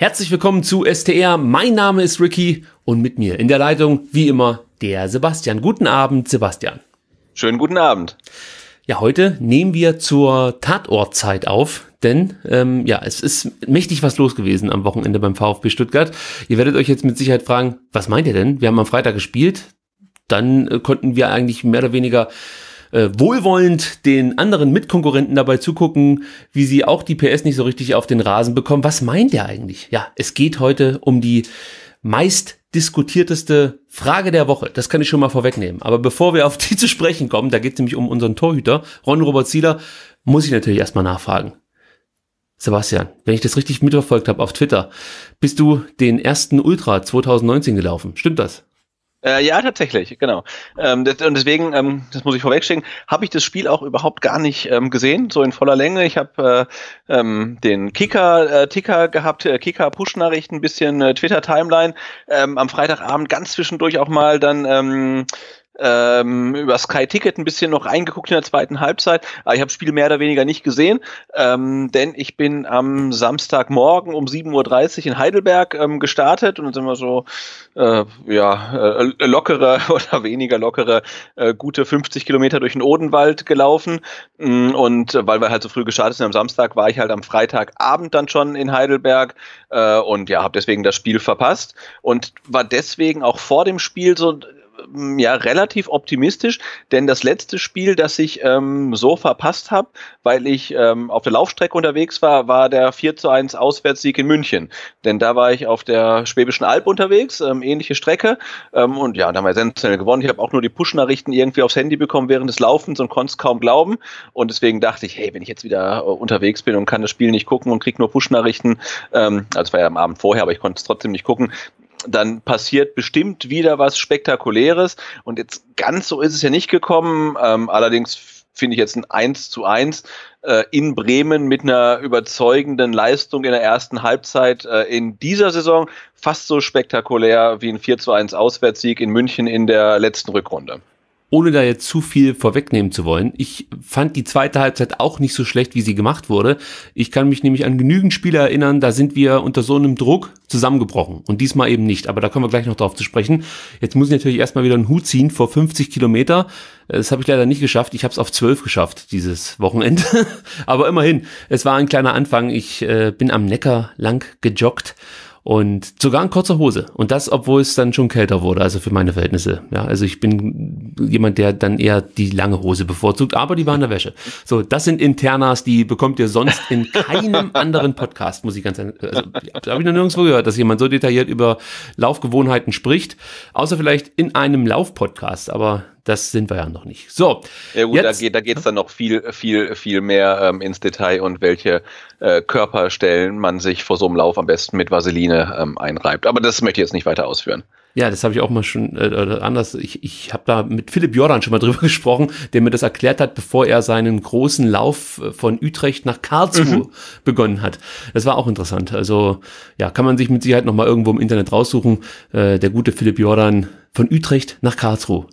Herzlich willkommen zu STR. Mein Name ist Ricky und mit mir in der Leitung, wie immer, der Sebastian. Guten Abend, Sebastian. Schönen guten Abend. Ja, heute nehmen wir zur Tatortzeit auf, denn ähm, ja, es ist mächtig was los gewesen am Wochenende beim VfB Stuttgart. Ihr werdet euch jetzt mit Sicherheit fragen, was meint ihr denn? Wir haben am Freitag gespielt, dann äh, konnten wir eigentlich mehr oder weniger äh, wohlwollend den anderen Mitkonkurrenten dabei zugucken, wie sie auch die PS nicht so richtig auf den Rasen bekommen. Was meint er eigentlich? Ja, es geht heute um die meist diskutierteste Frage der Woche. Das kann ich schon mal vorwegnehmen. Aber bevor wir auf die zu sprechen kommen, da geht es nämlich um unseren Torhüter, Ron Robert Zieler, muss ich natürlich erstmal nachfragen. Sebastian, wenn ich das richtig mitverfolgt habe auf Twitter, bist du den ersten Ultra 2019 gelaufen. Stimmt das? Äh, ja, tatsächlich, genau. Ähm, das, und deswegen, ähm, das muss ich vorwegschicken, habe ich das Spiel auch überhaupt gar nicht ähm, gesehen, so in voller Länge. Ich habe äh, ähm, den Kicker, äh, Ticker gehabt, äh, Kicker Push-Nachrichten, bisschen äh, Twitter-Timeline. Ähm, am Freitagabend ganz zwischendurch auch mal dann ähm, ähm, über Sky Ticket ein bisschen noch reingeguckt in der zweiten Halbzeit. Aber ich habe das Spiel mehr oder weniger nicht gesehen, ähm, denn ich bin am Samstagmorgen um 7.30 Uhr in Heidelberg ähm, gestartet und dann sind wir so äh, ja, äh, lockere oder weniger lockere, äh, gute 50 Kilometer durch den Odenwald gelaufen. Mm, und äh, weil wir halt so früh gestartet sind am Samstag, war ich halt am Freitagabend dann schon in Heidelberg äh, und ja, habe deswegen das Spiel verpasst und war deswegen auch vor dem Spiel so ähm, ja relativ optimistisch, denn das letzte Spiel, das ich ähm, so verpasst habe, weil ich ähm, auf der Laufstrecke unterwegs war, war der 4 zu 1 Auswärtssieg in München. Denn da war ich auf der Schwäbischen Alb unterwegs, ähm, ähnliche Strecke. Ähm, und ja, da haben wir sensationell gewonnen. Ich habe auch nur die Push-Nachrichten irgendwie aufs Handy bekommen während des Laufens und konnte es kaum glauben. Und deswegen dachte ich, hey, wenn ich jetzt wieder äh, unterwegs bin und kann das Spiel nicht gucken und kriege nur Push-Nachrichten, ähm, also war ja am Abend vorher, aber ich konnte es trotzdem nicht gucken, dann passiert bestimmt wieder was Spektakuläres. Und jetzt ganz so ist es ja nicht gekommen. Ähm, allerdings finde ich jetzt ein 1 zu 1 äh, in Bremen mit einer überzeugenden Leistung in der ersten Halbzeit äh, in dieser Saison fast so spektakulär wie ein 4 zu 1 Auswärtssieg in München in der letzten Rückrunde ohne da jetzt zu viel vorwegnehmen zu wollen. Ich fand die zweite Halbzeit auch nicht so schlecht, wie sie gemacht wurde. Ich kann mich nämlich an genügend Spieler erinnern, da sind wir unter so einem Druck zusammengebrochen. Und diesmal eben nicht. Aber da kommen wir gleich noch drauf zu sprechen. Jetzt muss ich natürlich erstmal wieder einen Hut ziehen vor 50 Kilometer. Das habe ich leider nicht geschafft. Ich habe es auf 12 geschafft dieses Wochenende. Aber immerhin, es war ein kleiner Anfang. Ich äh, bin am Neckar lang gejoggt und sogar in kurzer Hose. Und das, obwohl es dann schon kälter wurde, also für meine Verhältnisse. Ja, also ich bin jemand, der dann eher die lange Hose bevorzugt, aber die war in der Wäsche. So, das sind Internas, die bekommt ihr sonst in keinem anderen Podcast, muss ich ganz ehrlich, also, habe ich noch nirgendwo gehört, dass jemand so detailliert über Laufgewohnheiten spricht. Außer vielleicht in einem Laufpodcast, aber das sind wir ja noch nicht. So. Ja, gut, jetzt, da geht da geht's ne? dann noch viel, viel, viel mehr ähm, ins Detail und welche äh, Körperstellen man sich vor so einem Lauf am besten mit Vaseline ähm, einreibt. Aber das möchte ich jetzt nicht weiter ausführen. Ja, das habe ich auch mal schon äh, anders. Ich, ich habe da mit Philipp Jordan schon mal drüber gesprochen, der mir das erklärt hat, bevor er seinen großen Lauf äh, von Utrecht nach Karlsruhe mhm. begonnen hat. Das war auch interessant. Also ja, kann man sich mit Sicherheit noch mal irgendwo im Internet raussuchen. Äh, der gute Philipp Jordan von Utrecht nach Karlsruhe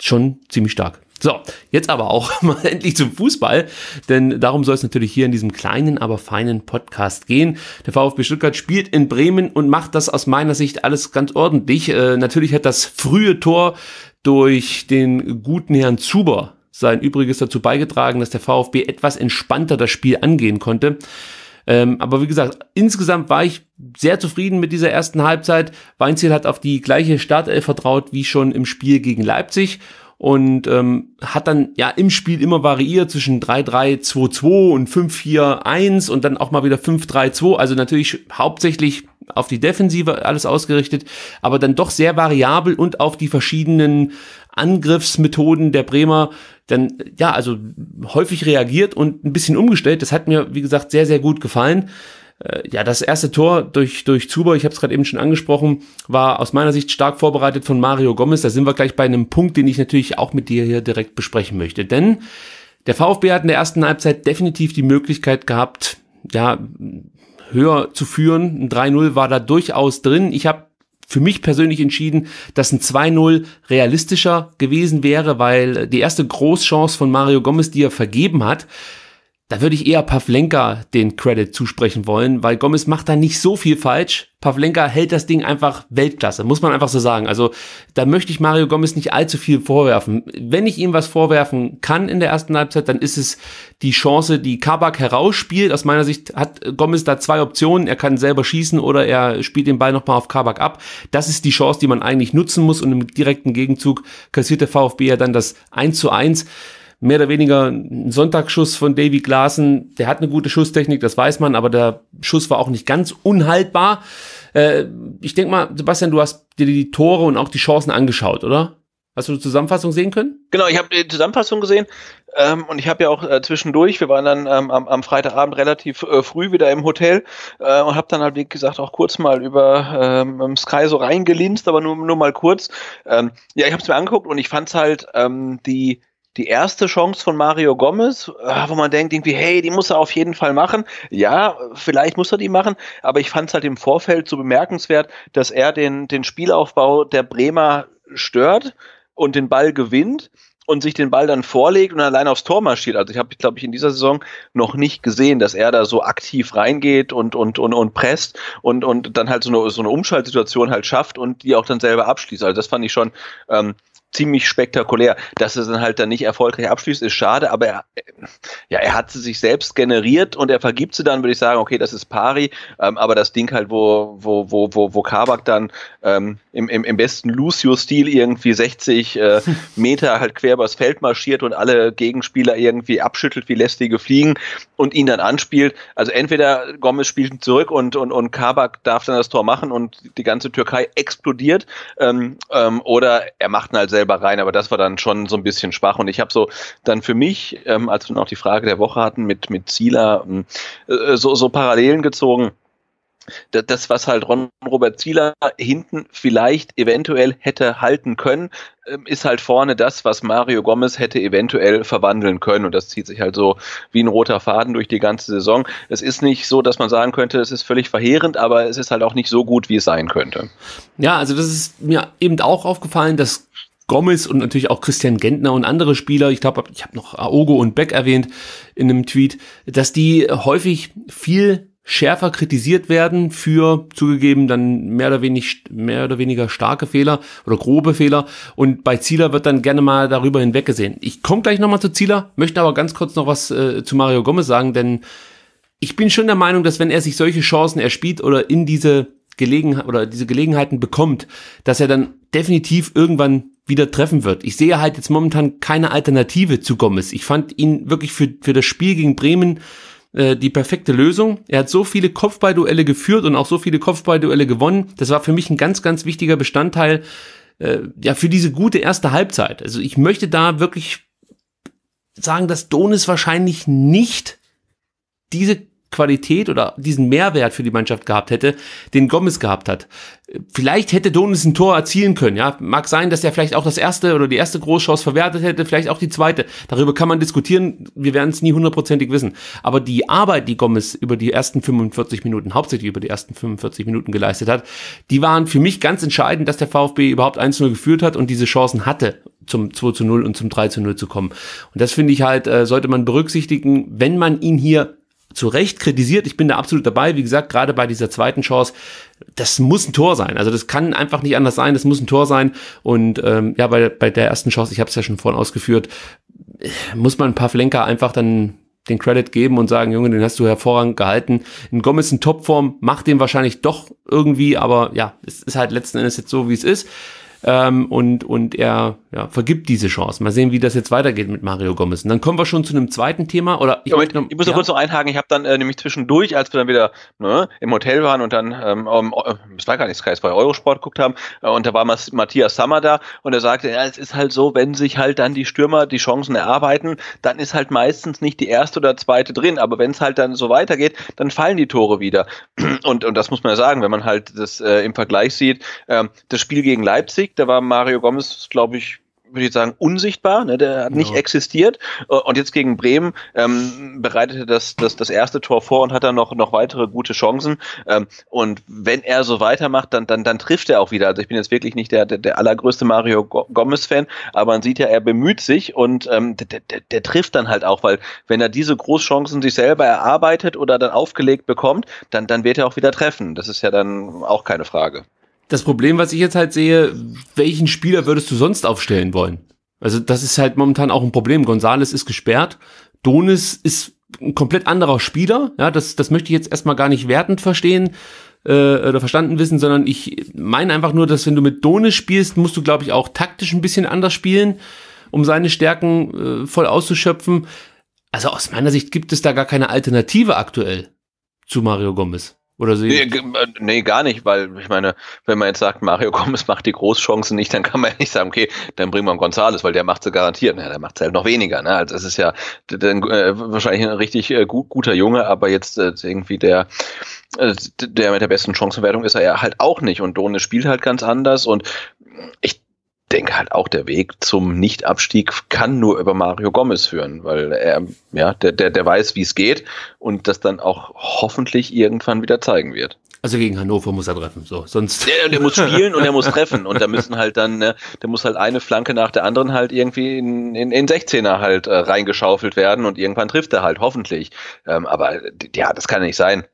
schon ziemlich stark. So, jetzt aber auch mal endlich zum Fußball, denn darum soll es natürlich hier in diesem kleinen, aber feinen Podcast gehen. Der VfB Stuttgart spielt in Bremen und macht das aus meiner Sicht alles ganz ordentlich. Äh, natürlich hat das frühe Tor durch den guten Herrn Zuber sein Übriges dazu beigetragen, dass der VfB etwas entspannter das Spiel angehen konnte. Ähm, aber wie gesagt, insgesamt war ich sehr zufrieden mit dieser ersten Halbzeit. Weinziel hat auf die gleiche Startelf vertraut wie schon im Spiel gegen Leipzig und ähm, hat dann ja im Spiel immer variiert zwischen 3-3-2-2 und 5-4-1 und dann auch mal wieder 5-3-2. Also natürlich hauptsächlich auf die Defensive alles ausgerichtet, aber dann doch sehr variabel und auf die verschiedenen Angriffsmethoden der Bremer dann ja, also häufig reagiert und ein bisschen umgestellt. Das hat mir, wie gesagt, sehr, sehr gut gefallen. Äh, ja, das erste Tor durch, durch Zuber, ich habe es gerade eben schon angesprochen, war aus meiner Sicht stark vorbereitet von Mario Gomez. Da sind wir gleich bei einem Punkt, den ich natürlich auch mit dir hier direkt besprechen möchte. Denn der VfB hat in der ersten Halbzeit definitiv die Möglichkeit gehabt, ja, höher zu führen. Ein 3-0 war da durchaus drin. Ich habe für mich persönlich entschieden, dass ein 2-0 realistischer gewesen wäre, weil die erste Großchance von Mario Gomez, die er vergeben hat, da würde ich eher Pavlenka den Credit zusprechen wollen, weil Gomez macht da nicht so viel falsch. Pavlenka hält das Ding einfach Weltklasse, muss man einfach so sagen. Also da möchte ich Mario Gomez nicht allzu viel vorwerfen. Wenn ich ihm was vorwerfen kann in der ersten Halbzeit, dann ist es die Chance, die Kabak herausspielt. Aus meiner Sicht hat Gomez da zwei Optionen. Er kann selber schießen oder er spielt den Ball nochmal auf Kabak ab. Das ist die Chance, die man eigentlich nutzen muss und im direkten Gegenzug kassiert der VfB ja dann das 1 zu 1 mehr oder weniger ein Sonntagsschuss von Davy Glasen. Der hat eine gute Schusstechnik, das weiß man, aber der Schuss war auch nicht ganz unhaltbar. Äh, ich denke mal, Sebastian, du hast dir die Tore und auch die Chancen angeschaut, oder? Hast du eine Zusammenfassung sehen können? Genau, ich habe die Zusammenfassung gesehen ähm, und ich habe ja auch äh, zwischendurch, wir waren dann ähm, am, am, Freitagabend relativ äh, früh wieder im Hotel äh, und habe dann halt, wie gesagt, auch kurz mal über ähm, Sky so reingelinst, aber nur, nur mal kurz. Ähm, ja, ich habe es mir angeguckt und ich fand es halt ähm, die die erste Chance von Mario Gomez, äh, wo man denkt irgendwie, hey, die muss er auf jeden Fall machen. Ja, vielleicht muss er die machen, aber ich fand es halt im Vorfeld so bemerkenswert, dass er den, den Spielaufbau der Bremer stört und den Ball gewinnt und sich den Ball dann vorlegt und allein aufs Tor marschiert. Also ich habe, glaube ich, in dieser Saison noch nicht gesehen, dass er da so aktiv reingeht und und und und presst und und dann halt so eine so eine Umschaltsituation halt schafft und die auch dann selber abschließt. Also das fand ich schon ähm, ziemlich spektakulär. Dass er dann halt dann nicht erfolgreich abschließt, ist schade, aber er, ja, er hat sie sich selbst generiert und er vergibt sie dann, würde ich sagen, okay, das ist Pari, ähm, aber das Ding halt, wo, wo, wo, wo, wo Kabak dann ähm, im, im, im besten Lucio-Stil irgendwie 60 äh, Meter halt quer übers Feld marschiert und alle Gegenspieler irgendwie abschüttelt wie lästige Fliegen und ihn dann anspielt. Also entweder Gomez spielt ihn zurück und, und, und Kabak darf dann das Tor machen und die ganze Türkei explodiert ähm, ähm oder er macht ihn halt selbst selber rein, aber das war dann schon so ein bisschen schwach. Und ich habe so dann für mich, ähm, als wir noch die Frage der Woche hatten mit, mit Zieler, ähm, äh, so, so Parallelen gezogen das, was halt Ron Robert Zieler hinten vielleicht eventuell hätte halten können, ähm, ist halt vorne das, was Mario Gomez hätte eventuell verwandeln können. Und das zieht sich halt so wie ein roter Faden durch die ganze Saison. Es ist nicht so, dass man sagen könnte, es ist völlig verheerend, aber es ist halt auch nicht so gut, wie es sein könnte. Ja, also das ist mir eben auch aufgefallen, dass Gomez und natürlich auch Christian Gentner und andere Spieler, ich glaube, ich habe noch Aogo und Beck erwähnt in einem Tweet, dass die häufig viel schärfer kritisiert werden für zugegeben dann mehr oder wenig mehr oder weniger starke Fehler oder grobe Fehler und bei Zieler wird dann gerne mal darüber hinweggesehen. Ich komme gleich nochmal zu Zieler, möchte aber ganz kurz noch was äh, zu Mario Gomez sagen, denn ich bin schon der Meinung, dass wenn er sich solche Chancen erspielt oder in diese Gelegenheit oder diese Gelegenheiten bekommt, dass er dann definitiv irgendwann wieder treffen wird. Ich sehe halt jetzt momentan keine Alternative zu Gomez. Ich fand ihn wirklich für, für das Spiel gegen Bremen äh, die perfekte Lösung. Er hat so viele Kopfballduelle geführt und auch so viele Kopfballduelle gewonnen. Das war für mich ein ganz, ganz wichtiger Bestandteil äh, ja für diese gute erste Halbzeit. Also ich möchte da wirklich sagen, dass Donis wahrscheinlich nicht diese Qualität oder diesen Mehrwert für die Mannschaft gehabt hätte, den Gomez gehabt hat. Vielleicht hätte Donis ein Tor erzielen können, ja. Mag sein, dass er vielleicht auch das erste oder die erste Großchance verwertet hätte, vielleicht auch die zweite. Darüber kann man diskutieren. Wir werden es nie hundertprozentig wissen. Aber die Arbeit, die Gomez über die ersten 45 Minuten, hauptsächlich über die ersten 45 Minuten geleistet hat, die waren für mich ganz entscheidend, dass der VfB überhaupt 1-0 geführt hat und diese Chancen hatte, zum 2 0 und zum 3 0 zu kommen. Und das finde ich halt, äh, sollte man berücksichtigen, wenn man ihn hier zu Recht kritisiert. Ich bin da absolut dabei. Wie gesagt, gerade bei dieser zweiten Chance, das muss ein Tor sein. Also das kann einfach nicht anders sein. Das muss ein Tor sein. Und ähm, ja, bei, bei der ersten Chance, ich habe es ja schon vorhin ausgeführt, muss man ein paar Flenker einfach dann den Credit geben und sagen, Junge, den hast du hervorragend gehalten. Ein Gomez in Topform macht den wahrscheinlich doch irgendwie, aber ja, es ist halt letzten Endes jetzt so, wie es ist. Ähm, und, und er ja, vergibt diese Chance. Mal sehen, wie das jetzt weitergeht mit Mario Gomez. Und dann kommen wir schon zu einem zweiten Thema. Oder ich, ja, Moment, noch, ich muss ja? kurz noch einhaken. Ich habe dann äh, nämlich zwischendurch, als wir dann wieder ne, im Hotel waren und dann, ähm, ähm oh, es war gar nicht Sky, es war Eurosport geguckt haben, äh, und da war Matthias Sammer da und er sagte, ja, es ist halt so, wenn sich halt dann die Stürmer die Chancen erarbeiten, dann ist halt meistens nicht die erste oder zweite drin. Aber wenn es halt dann so weitergeht, dann fallen die Tore wieder. Und, und das muss man ja sagen, wenn man halt das äh, im Vergleich sieht, ähm, das Spiel gegen Leipzig, Krieg, da war Mario Gomez, glaube ich, würde ich sagen, unsichtbar, ne? der hat nicht ja. existiert. Äh, und jetzt gegen Bremen ähm, bereitete das, das, das erste Tor vor und hat dann noch, noch weitere gute Chancen. Ähm, und wenn er so weitermacht, dann, dann, dann trifft er auch wieder. Also ich bin jetzt wirklich nicht der, der, der allergrößte Mario Gomez-Fan, aber man sieht ja, er bemüht sich und ähm, der, der, der trifft dann halt auch, weil wenn er diese Großchancen sich selber erarbeitet oder dann aufgelegt bekommt, dann, dann wird er auch wieder treffen. Das ist ja dann auch keine Frage das Problem, was ich jetzt halt sehe, welchen Spieler würdest du sonst aufstellen wollen? Also das ist halt momentan auch ein Problem. Gonzales ist gesperrt. Donis ist ein komplett anderer Spieler. Ja, das, das möchte ich jetzt erstmal gar nicht wertend verstehen äh, oder verstanden wissen, sondern ich meine einfach nur, dass wenn du mit Donis spielst, musst du, glaube ich, auch taktisch ein bisschen anders spielen, um seine Stärken äh, voll auszuschöpfen. Also aus meiner Sicht gibt es da gar keine Alternative aktuell zu Mario Gomez. Oder sie? Nee, äh, nee, gar nicht, weil ich meine, wenn man jetzt sagt, Mario Gomez macht die Großchancen nicht, dann kann man ja nicht sagen, okay, dann bringen wir einen Gonzales, weil der macht sie garantiert. Ja, der macht halt noch weniger. Ne? Also es ist ja dann, äh, wahrscheinlich ein richtig äh, gut, guter Junge, aber jetzt äh, irgendwie der, äh, der mit der besten Chancenwertung ist er ja halt auch nicht. Und Donis spielt halt ganz anders und ich denke halt auch, der Weg zum Nichtabstieg kann nur über Mario Gomez führen, weil er, ja, der, der, der weiß, wie es geht und das dann auch hoffentlich irgendwann wieder zeigen wird. Also gegen Hannover muss er treffen, so sonst. Ja, und er muss spielen und er muss treffen und da müssen halt dann, ne, äh, der muss halt eine Flanke nach der anderen halt irgendwie in, in, in 16er halt äh, reingeschaufelt werden und irgendwann trifft er halt, hoffentlich. Ähm, aber ja, das kann ja nicht sein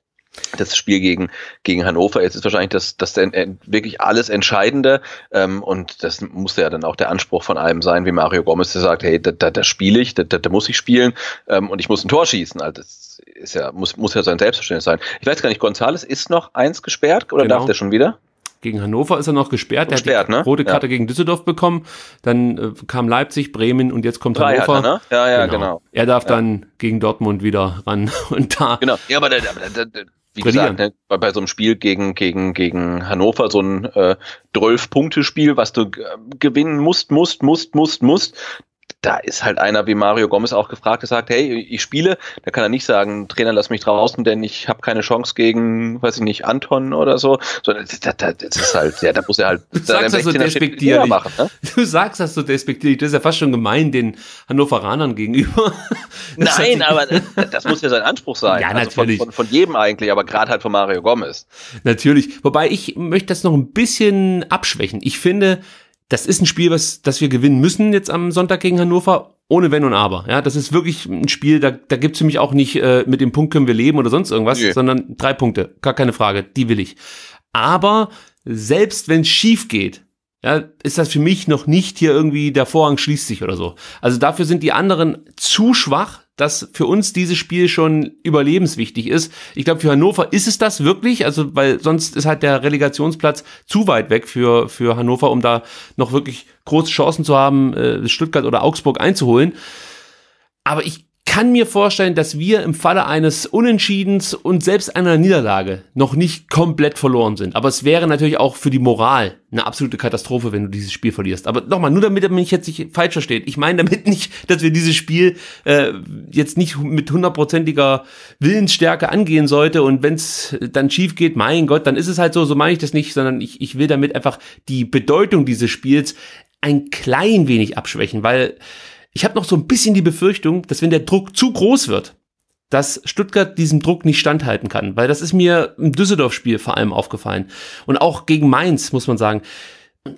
das Spiel gegen, gegen Hannover. Jetzt ist wahrscheinlich das, das wirklich alles Entscheidende. Ähm, und das muss ja dann auch der Anspruch von einem sein, wie Mario Gomez, der sagt, hey, da, da, da spiele ich, da, da, da muss ich spielen ähm, und ich muss ein Tor schießen. Also das ist ja, muss, muss ja sein Selbstverständnis sein. Ich weiß gar nicht, Gonzales ist noch eins gesperrt oder genau. darf der schon wieder? Gegen Hannover ist er noch gesperrt. Der gesperrt, hat die ne? rote Karte ja. gegen Düsseldorf bekommen. Dann äh, kam Leipzig, Bremen und jetzt kommt Drei Hannover. Er, ne? Ja, ja, genau. genau. Er darf ja. dann gegen Dortmund wieder ran und da. Genau. Ja, aber, der, da, da, wie gesagt, ne, bei so einem Spiel gegen, gegen, gegen Hannover, so ein äh, 12-Punkte-Spiel, was du äh, gewinnen musst, musst, musst, musst, musst, da ist halt einer wie Mario Gomez auch gefragt, der sagt, hey, ich spiele, da kann er nicht sagen, Trainer, lass mich draußen, denn ich habe keine Chance gegen, weiß ich nicht, Anton oder so, sondern das, das, das ist halt, ja, da muss er halt du sagst das so despektierlich. Machen, ne? Du sagst das so despektierlich, das ist ja fast schon gemein den Hannoveranern gegenüber. Das Nein, aber das muss ja sein Anspruch sein. Ja, also natürlich. Von, von, von, jedem eigentlich, aber gerade halt von Mario Gomez. Natürlich, wobei ich möchte das noch ein bisschen abschwächen. Ich finde, das ist ein Spiel, was, das wir gewinnen müssen jetzt am Sonntag gegen Hannover, ohne Wenn und Aber. Ja, das ist wirklich ein Spiel, da, da gibt's für mich auch nicht, äh, mit dem Punkt können wir leben oder sonst irgendwas, nee. sondern drei Punkte, gar keine Frage, die will ich. Aber selbst wenn schief geht, ja, ist das für mich noch nicht hier irgendwie der Vorhang schließt sich oder so. Also dafür sind die anderen zu schwach, dass für uns dieses Spiel schon überlebenswichtig ist. Ich glaube, für Hannover ist es das wirklich, also weil sonst ist halt der Relegationsplatz zu weit weg für, für Hannover, um da noch wirklich große Chancen zu haben, äh, Stuttgart oder Augsburg einzuholen. Aber ich kann mir vorstellen, dass wir im Falle eines Unentschiedens und selbst einer Niederlage noch nicht komplett verloren sind. Aber es wäre natürlich auch für die Moral eine absolute Katastrophe, wenn du dieses Spiel verlierst. Aber nochmal, nur damit er mich jetzt nicht falsch versteht. Ich meine damit nicht, dass wir dieses Spiel äh, jetzt nicht mit hundertprozentiger Willensstärke angehen sollte und wenn es dann schief geht, mein Gott, dann ist es halt so, so meine ich das nicht, sondern ich, ich will damit einfach die Bedeutung dieses Spiels ein klein wenig abschwächen, weil ich habe noch so ein bisschen die Befürchtung, dass wenn der Druck zu groß wird, dass Stuttgart diesem Druck nicht standhalten kann, weil das ist mir im Düsseldorf-Spiel vor allem aufgefallen und auch gegen Mainz muss man sagen,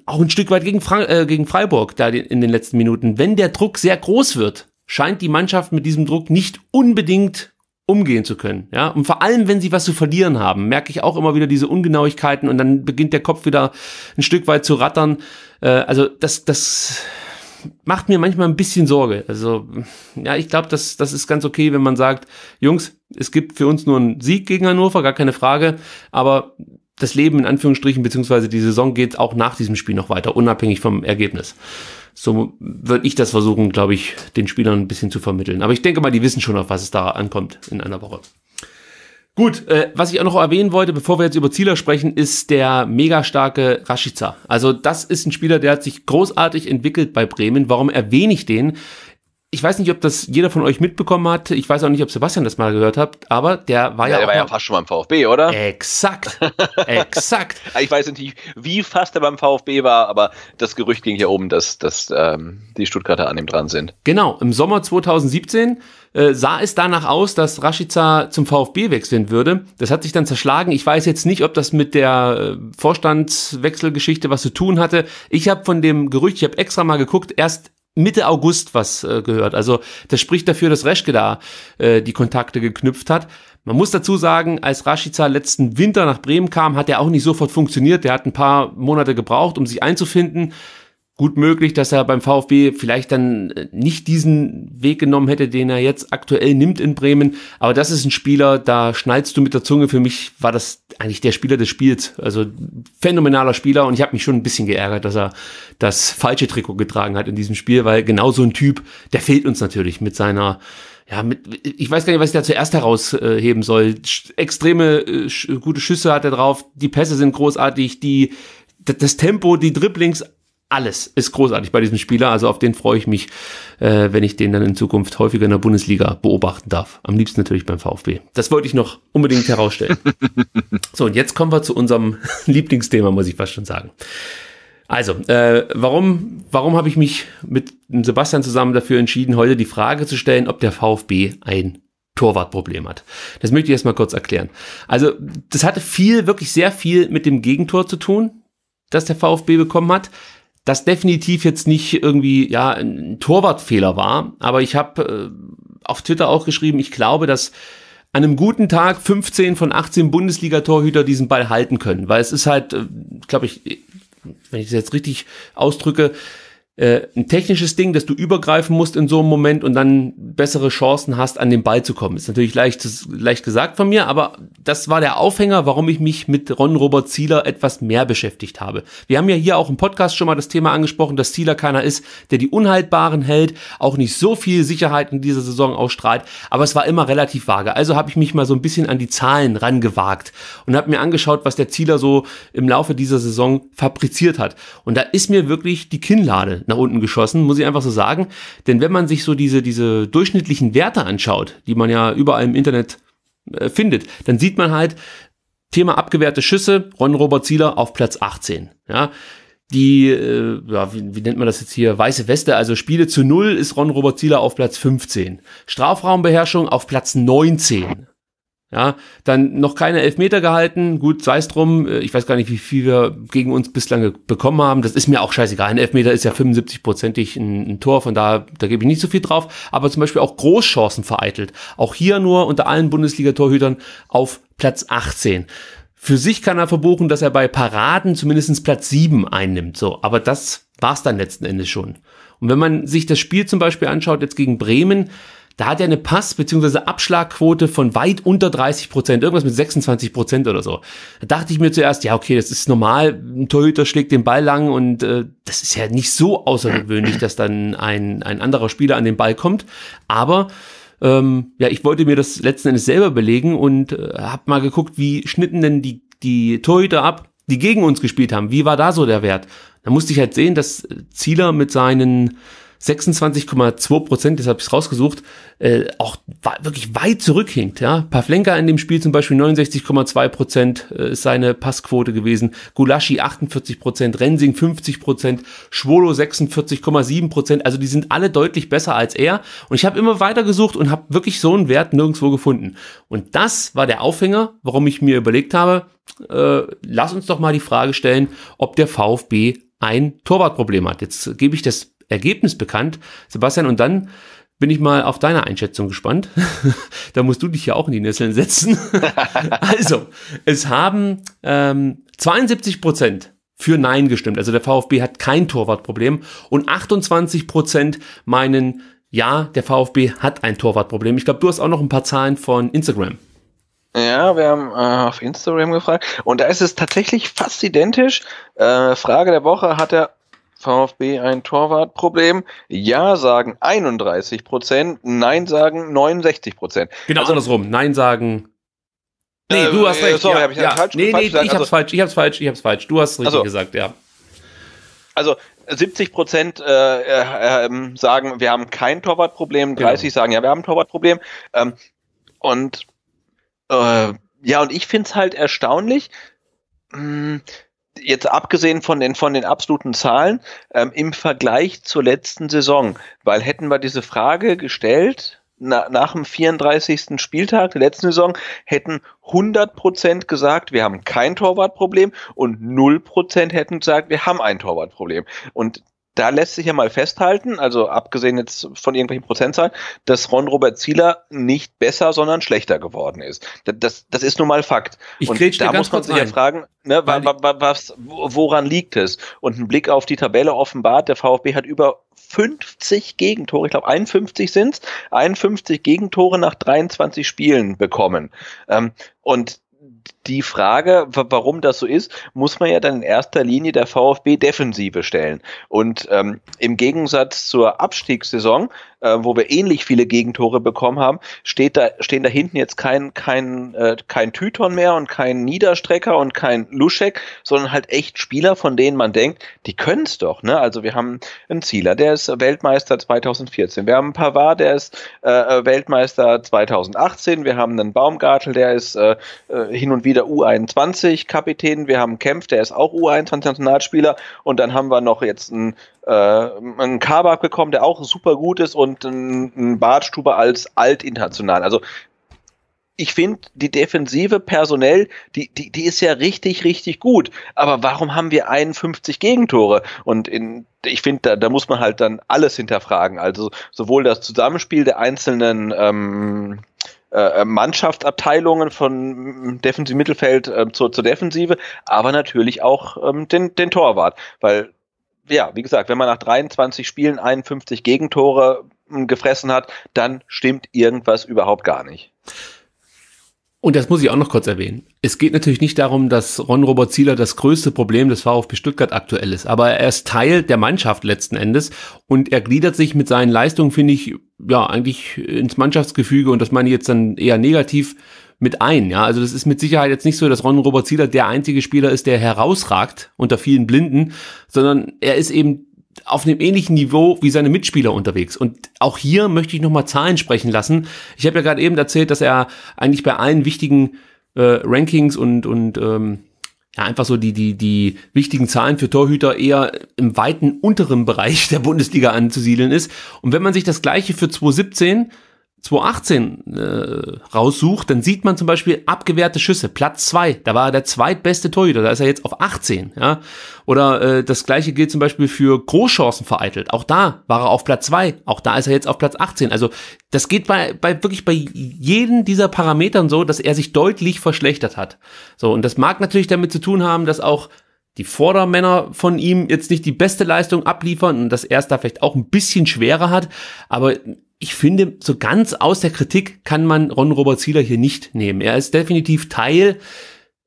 auch ein Stück weit gegen, Frank äh, gegen Freiburg da in den letzten Minuten. Wenn der Druck sehr groß wird, scheint die Mannschaft mit diesem Druck nicht unbedingt umgehen zu können. Ja? Und vor allem, wenn sie was zu verlieren haben, merke ich auch immer wieder diese Ungenauigkeiten und dann beginnt der Kopf wieder ein Stück weit zu rattern. Äh, also das, das macht mir manchmal ein bisschen Sorge. Also, ja, ich glaube, das, das ist ganz okay, wenn man sagt, Jungs, es gibt für uns nur einen Sieg gegen Hannover, gar keine Frage, aber das Leben in Anführungsstrichen, beziehungsweise die Saison geht auch nach diesem Spiel noch weiter, unabhängig vom Ergebnis. So würde ich das versuchen, glaube ich, den Spielern ein bisschen zu vermitteln. Aber ich denke mal, die wissen schon, auf was es da ankommt in einer Woche. Gut, äh, was ich auch noch erwähnen wollte, bevor wir jetzt über Zieler sprechen, ist der mega starke Rashica. Also das ist ein Spieler, der hat sich großartig entwickelt bei Bremen. Warum erwähne ich den? ich weiß nicht, ob das jeder von euch mitbekommen hat. Ich weiß auch nicht, ob Sebastian das mal gehört hat, aber der war ja. ja der war ja fast schon beim VfB, oder? Exakt. exakt. Ich weiß nicht, wie fast er beim VfB war, aber das Gerücht ging hier oben, dass, dass ähm, die Stuttgarter an ihm dran sind. Genau. Im Sommer 2017 äh, sah es danach aus, dass Rashica zum VfB wechseln würde. Das hat sich dann zerschlagen. Ich weiß jetzt nicht, ob das mit der äh, Vorstandswechselgeschichte was zu tun hatte. Ich habe von dem Gerücht, ich habe extra mal geguckt, erst Mitte August was äh, gehört. Also das spricht dafür, dass Reschke da äh, die Kontakte geknüpft hat. Man muss dazu sagen, als Rashica letzten Winter nach Bremen kam, hat er auch nicht sofort funktioniert. Der hat ein paar Monate gebraucht, um sich einzufinden gut möglich, dass er beim VfB vielleicht dann äh, nicht diesen Weg genommen hätte, den er jetzt aktuell nimmt in Bremen. Aber das ist ein Spieler, da schneidest du mit der Zunge. Für mich war das eigentlich der Spieler des Spiels. Also phänomenaler Spieler und ich habe mich schon ein bisschen geärgert, dass er das falsche Trikot getragen hat in diesem Spiel, weil genau so ein Typ, der fehlt uns natürlich mit seiner ja, mit, ich weiß gar nicht, was ich da zuerst herausheben soll. extreme äh, gute Schüsse hat er drauf, die Pässe sind großartig, die das Tempo, die Dribblings, alles ist großartig bei diesem Spieler. Also auf den freue ich mich, äh, wenn ich den dann in Zukunft häufiger in der Bundesliga beobachten darf. Am liebsten natürlich beim VfB. Das wollte ich noch unbedingt herausstellen. so, und jetzt kommen wir zu unserem Lieblingsthema, muss ich fast schon sagen. Also, äh, warum, warum habe ich mich mit Sebastian zusammen dafür entschieden, heute die Frage zu stellen, ob der VfB ein Torwartproblem hat. Das möchte ich erstmal kurz erklären. Also, das hatte viel, wirklich sehr viel mit dem Gegentor zu tun, das der VfB bekommen hat das definitiv jetzt nicht irgendwie ja ein Torwartfehler war, aber ich habe äh, auf Twitter auch geschrieben, ich glaube, dass an einem guten Tag 15 von 18 Bundesliga-Torhüter diesen Ball halten können, weil es ist halt, äh, glaube ich, wenn ich es jetzt richtig ausdrücke, äh, ein technisches Ding, dass du übergreifen musst in so einem Moment und dann bessere Chancen hast, an den Ball zu kommen. Ist natürlich leicht, leicht gesagt von mir, aber das war der Aufhänger, warum ich mich mit Ron Robert Zieler etwas mehr beschäftigt habe. Wir haben ja hier auch im Podcast schon mal das Thema angesprochen, dass Zieler keiner ist, der die Unhaltbaren hält, auch nicht so viel Sicherheit in dieser Saison ausstrahlt, aber es war immer relativ vage. Also habe ich mich mal so ein bisschen an die Zahlen rangewagt und habe mir angeschaut, was der Zieler so im Laufe dieser Saison fabriziert hat. Und da ist mir wirklich die Kinnlade nach unten geschossen, muss ich einfach so sagen. Denn wenn man sich so diese, diese durchschnittlichen Werte anschaut, die man ja überall im Internet äh, findet, dann sieht man halt, Thema abgewehrte Schüsse, Ron-Robert Zieler auf Platz 18. Ja, die, äh, ja, wie, wie, nennt man das jetzt hier, weiße Weste, also Spiele zu Null ist Ron-Robert Zieler auf Platz 15. Strafraumbeherrschung auf Platz 19. Ja, dann noch keine Elfmeter gehalten. Gut, sei es drum. Äh, ich weiß gar nicht, wie viel wir gegen uns bislang bekommen haben. Das ist mir auch scheißegal. Ein Elfmeter ist ja 75-prozentig ein, ein, Tor, von daher, da gebe ich nicht so viel drauf. Aber zum Beispiel auch Großchancen vereitelt. Auch hier nur unter allen Bundesliga-Torhütern auf Platz 18. Für sich kann er verbuchen, dass er bei Paraden zumindest Platz 7 einnimmt. So, aber das war's dann letzten Endes schon. Und wenn man sich das Spiel zum Beispiel anschaut, jetzt gegen Bremen, da hat er eine Pass- bzw. Abschlagquote von weit unter 30 Prozent, irgendwas mit 26 Prozent oder so. Da dachte ich mir zuerst, ja, okay, das ist normal, ein Torhüter schlägt den Ball lang und äh, das ist ja nicht so außergewöhnlich, dass dann ein, ein anderer Spieler an den Ball kommt. Aber ähm, ja, ich wollte mir das letzten Endes selber belegen und äh, habe mal geguckt, wie schnitten denn die, die Torhüter ab, die gegen uns gespielt haben. Wie war da so der Wert? Da musste ich halt sehen, dass Zieler mit seinen 26,2 Prozent, deshalb habe ich es rausgesucht, äh, auch wirklich weit zurückhinkt. Ja? Pavlenka in dem Spiel zum Beispiel 69,2 Prozent äh, ist seine Passquote gewesen, Gulaschi 48 Prozent, Rensing 50 Prozent, Schwolo 46,7 Prozent. Also die sind alle deutlich besser als er. Und ich habe immer weiter gesucht und habe wirklich so einen Wert nirgendwo gefunden. Und das war der Aufhänger, warum ich mir überlegt habe, äh, lass uns doch mal die Frage stellen, ob der VfB ein Torwartproblem hat. Jetzt gebe ich das Ergebnis bekannt. Sebastian, und dann bin ich mal auf deine Einschätzung gespannt. da musst du dich ja auch in die Nesseln setzen. also, es haben ähm, 72 Prozent für Nein gestimmt. Also der VfB hat kein Torwartproblem und 28 Prozent meinen Ja, der VfB hat ein Torwartproblem. Ich glaube, du hast auch noch ein paar Zahlen von Instagram. Ja, wir haben äh, auf Instagram gefragt und da ist es tatsächlich fast identisch. Äh, Frage der Woche hat er VfB ein Torwartproblem? Ja sagen 31 Prozent, Nein sagen 69 Prozent. Genau also, andersrum. Nein sagen. Nee, äh, du hast recht. Sorry, ja, hab ich ja. falsch, nee, falsch nee, gesagt. ich hab's also, falsch, ich hab's falsch, ich hab's falsch. Du hast richtig also, gesagt, ja. Also 70 Prozent äh, äh, ähm, sagen, wir haben kein Torwartproblem, 30 genau. sagen, ja, wir haben ein Torwartproblem. Ähm, und äh, ja, und ich finde es halt erstaunlich, hm, jetzt abgesehen von den, von den absoluten Zahlen, ähm, im Vergleich zur letzten Saison? Weil hätten wir diese Frage gestellt, na, nach dem 34. Spieltag der letzten Saison, hätten 100% gesagt, wir haben kein Torwartproblem und 0% hätten gesagt, wir haben ein Torwartproblem. Und da lässt sich ja mal festhalten, also abgesehen jetzt von irgendwelchen Prozentzahlen, dass Ron Robert Zieler nicht besser, sondern schlechter geworden ist. Das, das ist nun mal Fakt. Ich und da muss man sich ja fragen, ne, wa, wa, wa, was, woran liegt es? Und ein Blick auf die Tabelle offenbart, der VfB hat über 50 Gegentore, ich glaube 51 sind es, 51 Gegentore nach 23 Spielen bekommen. Ähm, und die Frage, warum das so ist, muss man ja dann in erster Linie der VfB-Defensive stellen. Und ähm, im Gegensatz zur Abstiegssaison, äh, wo wir ähnlich viele Gegentore bekommen haben, steht da, stehen da hinten jetzt kein, kein, äh, kein Tyton mehr und kein Niederstrecker und kein Luschek, sondern halt echt Spieler, von denen man denkt, die können es doch. Ne? Also wir haben einen Zieler, der ist Weltmeister 2014. Wir haben einen Pavard, der ist äh, Weltmeister 2018. Wir haben einen Baumgartel, der ist äh, äh, hin und wieder wieder U21-Kapitän. Wir haben Kempf, der ist auch U21-Nationalspieler. Und dann haben wir noch jetzt einen, äh, einen Kabak bekommen, der auch super gut ist. Und einen, einen Bartstuber als Altinternational. Also ich finde die Defensive personell, die, die, die ist ja richtig, richtig gut. Aber warum haben wir 51 Gegentore? Und in, ich finde, da, da muss man halt dann alles hinterfragen. Also sowohl das Zusammenspiel der einzelnen ähm, äh, äh, Mannschaftsabteilungen von mm, defensiv Mittelfeld äh, zur, zur Defensive, aber natürlich auch ähm, den, den Torwart, weil ja, wie gesagt, wenn man nach 23 Spielen 51 Gegentore mm, gefressen hat, dann stimmt irgendwas überhaupt gar nicht. Und das muss ich auch noch kurz erwähnen. Es geht natürlich nicht darum, dass Ron-Robert Zieler das größte Problem des VfB Stuttgart aktuell ist, aber er ist Teil der Mannschaft letzten Endes und er gliedert sich mit seinen Leistungen, finde ich, ja, eigentlich ins Mannschaftsgefüge und das meine ich jetzt dann eher negativ mit ein, ja. Also das ist mit Sicherheit jetzt nicht so, dass Ron-Robert Zieler der einzige Spieler ist, der herausragt unter vielen Blinden, sondern er ist eben auf einem ähnlichen Niveau wie seine Mitspieler unterwegs. Und auch hier möchte ich nochmal Zahlen sprechen lassen. Ich habe ja gerade eben erzählt, dass er eigentlich bei allen wichtigen äh, Rankings und, und ähm, ja, einfach so die, die, die wichtigen Zahlen für Torhüter eher im weiten unteren Bereich der Bundesliga anzusiedeln ist. Und wenn man sich das gleiche für 2017 2018 äh, raussucht, dann sieht man zum Beispiel abgewehrte Schüsse, Platz zwei. da war er der zweitbeste Torhüter, da ist er jetzt auf 18. Ja? Oder äh, das gleiche gilt zum Beispiel für Großchancen vereitelt, auch da war er auf Platz zwei. auch da ist er jetzt auf Platz 18. Also das geht bei, bei wirklich bei jedem dieser Parametern so, dass er sich deutlich verschlechtert hat. So, und das mag natürlich damit zu tun haben, dass auch die Vordermänner von ihm jetzt nicht die beste Leistung abliefern und dass er es da vielleicht auch ein bisschen schwerer hat, aber ich finde, so ganz aus der Kritik kann man Ron Robert Zieler hier nicht nehmen. Er ist definitiv Teil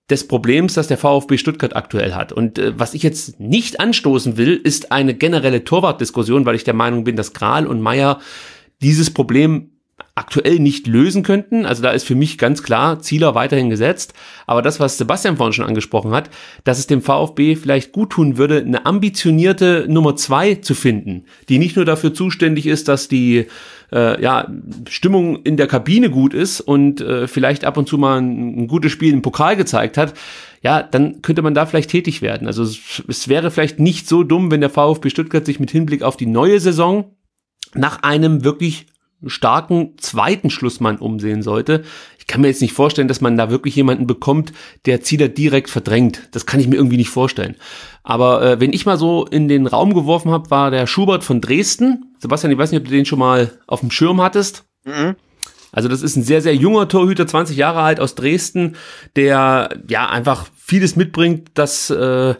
des Problems, das der VfB Stuttgart aktuell hat. Und äh, was ich jetzt nicht anstoßen will, ist eine generelle Torwartdiskussion, weil ich der Meinung bin, dass Kral und Meier dieses Problem aktuell nicht lösen könnten. Also da ist für mich ganz klar Zieler weiterhin gesetzt. Aber das, was Sebastian vorhin schon angesprochen hat, dass es dem VfB vielleicht gut tun würde, eine ambitionierte Nummer zwei zu finden, die nicht nur dafür zuständig ist, dass die äh, ja, Stimmung in der Kabine gut ist und äh, vielleicht ab und zu mal ein, ein gutes Spiel im Pokal gezeigt hat, ja, dann könnte man da vielleicht tätig werden. Also es, es wäre vielleicht nicht so dumm, wenn der VfB Stuttgart sich mit Hinblick auf die neue Saison nach einem wirklich starken zweiten Schlussmann umsehen sollte. Ich kann mir jetzt nicht vorstellen, dass man da wirklich jemanden bekommt, der Zieler direkt verdrängt. Das kann ich mir irgendwie nicht vorstellen. Aber äh, wenn ich mal so in den Raum geworfen habe, war der Schubert von Dresden, Sebastian, ich weiß nicht, ob du den schon mal auf dem Schirm hattest. Mhm. Also das ist ein sehr, sehr junger Torhüter, 20 Jahre alt aus Dresden, der ja einfach vieles mitbringt, das, äh,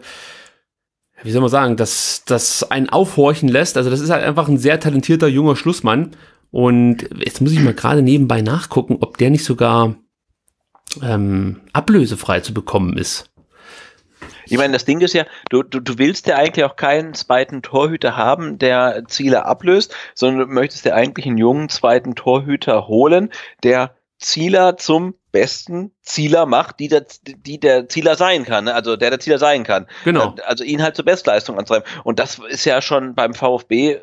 wie soll man sagen, das, das einen aufhorchen lässt. Also das ist halt einfach ein sehr talentierter junger Schlussmann. Und jetzt muss ich mal gerade nebenbei nachgucken, ob der nicht sogar ähm, ablösefrei zu bekommen ist. Ich meine, das Ding ist ja, du, du, du willst ja eigentlich auch keinen zweiten Torhüter haben, der Ziele ablöst, sondern du möchtest ja eigentlich einen jungen zweiten Torhüter holen, der Zieler zum besten Zieler macht, die der, die der Zieler sein kann, ne? also der der Zieler sein kann. Genau. Äh, also ihn halt zur Bestleistung antreiben. Und das ist ja schon beim VfB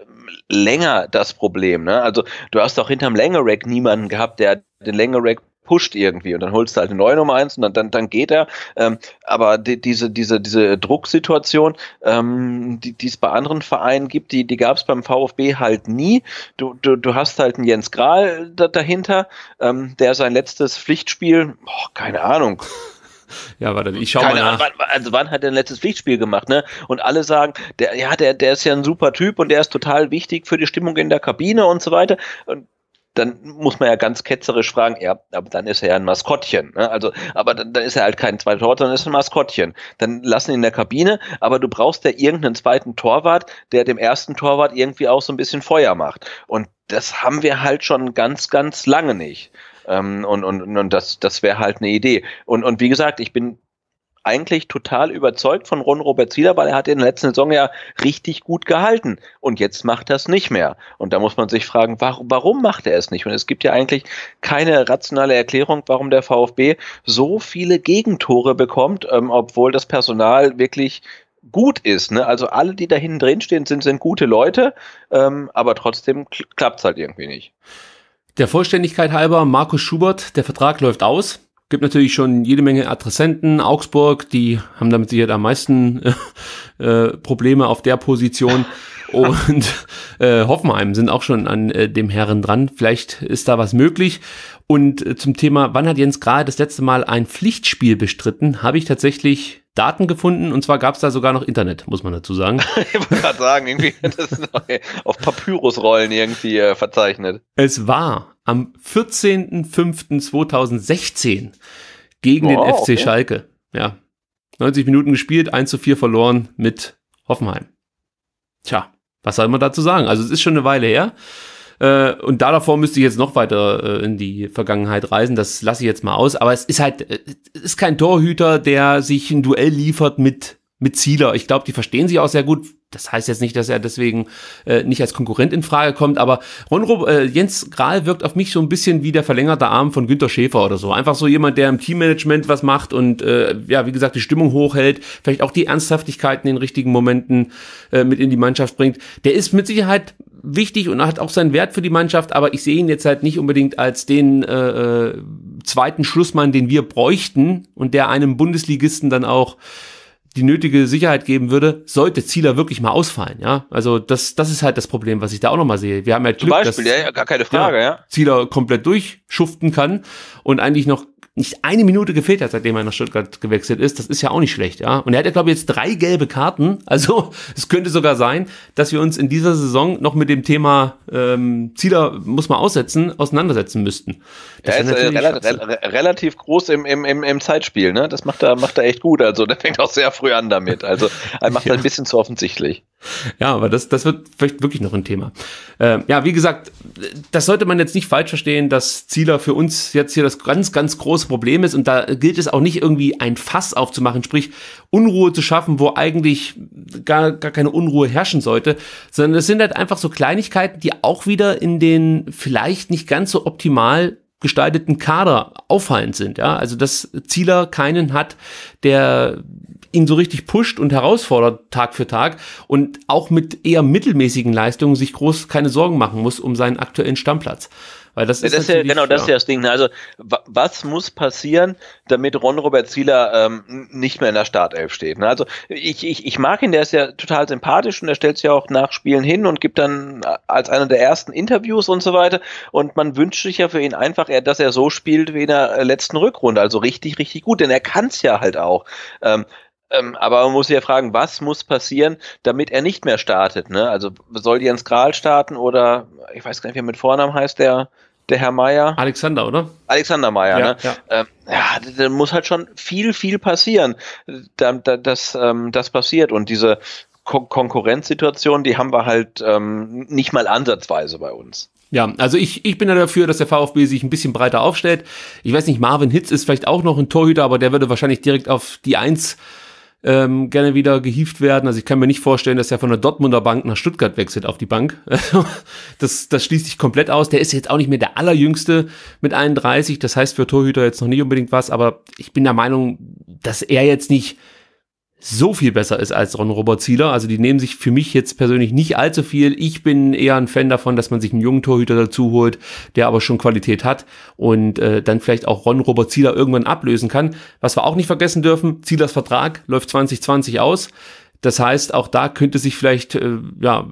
länger das Problem. Ne? Also du hast auch hinterm Längereck niemanden gehabt, der den Längereck pusht irgendwie und dann holst du halt eine neue Nummer eins und dann, dann, dann geht er. Ähm, aber die, diese, diese, diese Drucksituation, ähm, die es bei anderen Vereinen gibt, die, die gab es beim VfB halt nie. Du, du, du hast halt einen Jens Grahl da, dahinter, ähm, der sein letztes Pflichtspiel, oh, keine Ahnung, ja, warte, ich schau Keine, mal nach. Wann, also wann hat er ein letztes Pflichtspiel gemacht, ne? Und alle sagen, der, ja, der, der ist ja ein super Typ und der ist total wichtig für die Stimmung in der Kabine und so weiter. Und dann muss man ja ganz ketzerisch fragen, ja, aber dann ist er ja ein Maskottchen. Ne? Also, aber dann, dann, ist er halt kein zweiter Torwart, sondern ist ein Maskottchen. Dann lassen ihn in der Kabine, aber du brauchst ja irgendeinen zweiten Torwart, der dem ersten Torwart irgendwie auch so ein bisschen Feuer macht. Und das haben wir halt schon ganz, ganz lange nicht. Ähm, und, und, und das, das wäre halt eine Idee. Und, und wie gesagt, ich bin eigentlich total überzeugt von Ron Robert Zieler, weil er hat in der letzten Saison ja richtig gut gehalten. Und jetzt macht er es nicht mehr. Und da muss man sich fragen, warum, warum macht er es nicht? Und es gibt ja eigentlich keine rationale Erklärung, warum der VfB so viele Gegentore bekommt, ähm, obwohl das Personal wirklich gut ist. Ne? Also alle, die da hinten drin stehen, sind, sind gute Leute, ähm, aber trotzdem klappt es halt irgendwie nicht. Der Vollständigkeit halber, Markus Schubert, der Vertrag läuft aus. Gibt natürlich schon jede Menge Adressenten. Augsburg, die haben damit sicher am meisten äh, äh, Probleme auf der Position. Und äh, Hoffenheim sind auch schon an äh, dem Herren dran. Vielleicht ist da was möglich. Und äh, zum Thema, wann hat Jens gerade das letzte Mal ein Pflichtspiel bestritten, habe ich tatsächlich Daten gefunden und zwar gab es da sogar noch Internet, muss man dazu sagen. ich wollte gerade sagen, irgendwie das ist auf Papyrusrollen irgendwie äh, verzeichnet. Es war am 14.05.2016 gegen wow, den FC okay. Schalke. Ja. 90 Minuten gespielt, 1 zu 4 verloren mit Hoffenheim. Tja, was soll man dazu sagen? Also es ist schon eine Weile her. Äh, und da davor müsste ich jetzt noch weiter äh, in die Vergangenheit reisen. Das lasse ich jetzt mal aus. Aber es ist halt, äh, es ist kein Torhüter, der sich ein Duell liefert mit, mit Zieler. Ich glaube, die verstehen sich auch sehr gut das heißt jetzt nicht, dass er deswegen äh, nicht als Konkurrent in Frage kommt, aber Ron, äh, Jens Grahl wirkt auf mich so ein bisschen wie der verlängerte Arm von Günter Schäfer oder so. Einfach so jemand, der im Teammanagement was macht und äh, ja, wie gesagt, die Stimmung hochhält, vielleicht auch die Ernsthaftigkeit in den richtigen Momenten äh, mit in die Mannschaft bringt. Der ist mit Sicherheit wichtig und hat auch seinen Wert für die Mannschaft, aber ich sehe ihn jetzt halt nicht unbedingt als den äh, äh zweiten Schlussmann, den wir bräuchten und der einem Bundesligisten dann auch die nötige Sicherheit geben würde, sollte Zieler wirklich mal ausfallen, ja. Also das, das ist halt das Problem, was ich da auch nochmal sehe. Wir haben ja Glück, Zum Beispiel, dass, ja, gar keine Frage, ja, ja. Zieler komplett durchschuften kann und eigentlich noch nicht eine Minute gefehlt hat, seitdem er nach Stuttgart gewechselt ist. Das ist ja auch nicht schlecht, ja. Und er hat ja, glaube ich, jetzt drei gelbe Karten. Also es könnte sogar sein, dass wir uns in dieser Saison noch mit dem Thema ähm, Zieler muss man aussetzen, auseinandersetzen müssten. Das er ist äh, rel rel relativ groß im, im, im, im Zeitspiel, ne? Das macht er, macht er echt gut. Also der fängt auch sehr früh an damit. Also er macht ja. ein bisschen zu offensichtlich. Ja, aber das, das wird vielleicht wirklich noch ein Thema. Äh, ja, wie gesagt, das sollte man jetzt nicht falsch verstehen, dass Zieler für uns jetzt hier das ganz, ganz große Problem ist. Und da gilt es auch nicht irgendwie ein Fass aufzumachen, sprich Unruhe zu schaffen, wo eigentlich gar, gar keine Unruhe herrschen sollte, sondern es sind halt einfach so Kleinigkeiten, die auch wieder in den vielleicht nicht ganz so optimal gestalteten Kader auffallend sind. Ja? Also dass Zieler keinen hat, der ihn so richtig pusht und herausfordert Tag für Tag und auch mit eher mittelmäßigen Leistungen sich groß keine Sorgen machen muss um seinen aktuellen Stammplatz. Weil das ist ja, das ja genau das ist ja das Ding. Ne? Also was muss passieren, damit Ron Robert Zieler ähm, nicht mehr in der Startelf steht? Ne? Also ich, ich, ich mag ihn, der ist ja total sympathisch und er stellt sich ja auch nach Spielen hin und gibt dann äh, als einer der ersten Interviews und so weiter. Und man wünscht sich ja für ihn einfach, dass er so spielt wie in der äh, letzten Rückrunde. Also richtig, richtig gut, denn er kann es ja halt auch. Ähm, ähm, aber man muss sich ja fragen, was muss passieren, damit er nicht mehr startet? Ne? Also soll Jens Kral starten oder ich weiß gar nicht, wer mit Vornamen heißt der, der Herr Meier? Alexander, oder? Alexander Meier, ja, ne? Ja. Ähm, ja, da muss halt schon viel, viel passieren, da, dass ähm, das passiert. Und diese Kon Konkurrenzsituation, die haben wir halt ähm, nicht mal ansatzweise bei uns. Ja, also ich, ich bin ja dafür, dass der VfB sich ein bisschen breiter aufstellt. Ich weiß nicht, Marvin Hitz ist vielleicht auch noch ein Torhüter, aber der würde wahrscheinlich direkt auf die Eins ähm, gerne wieder gehieft werden. Also ich kann mir nicht vorstellen, dass er von der Dortmunder Bank nach Stuttgart wechselt auf die Bank. Also das, das schließt sich komplett aus. Der ist jetzt auch nicht mehr der allerjüngste mit 31. Das heißt für Torhüter jetzt noch nicht unbedingt was, aber ich bin der Meinung, dass er jetzt nicht so viel besser ist als Ron Robert Zieler. Also die nehmen sich für mich jetzt persönlich nicht allzu viel. Ich bin eher ein Fan davon, dass man sich einen jungen Torhüter dazu holt, der aber schon Qualität hat und äh, dann vielleicht auch Ron Robert Zieler irgendwann ablösen kann. Was wir auch nicht vergessen dürfen, Zielers Vertrag läuft 2020 aus. Das heißt, auch da könnte sich vielleicht äh, ja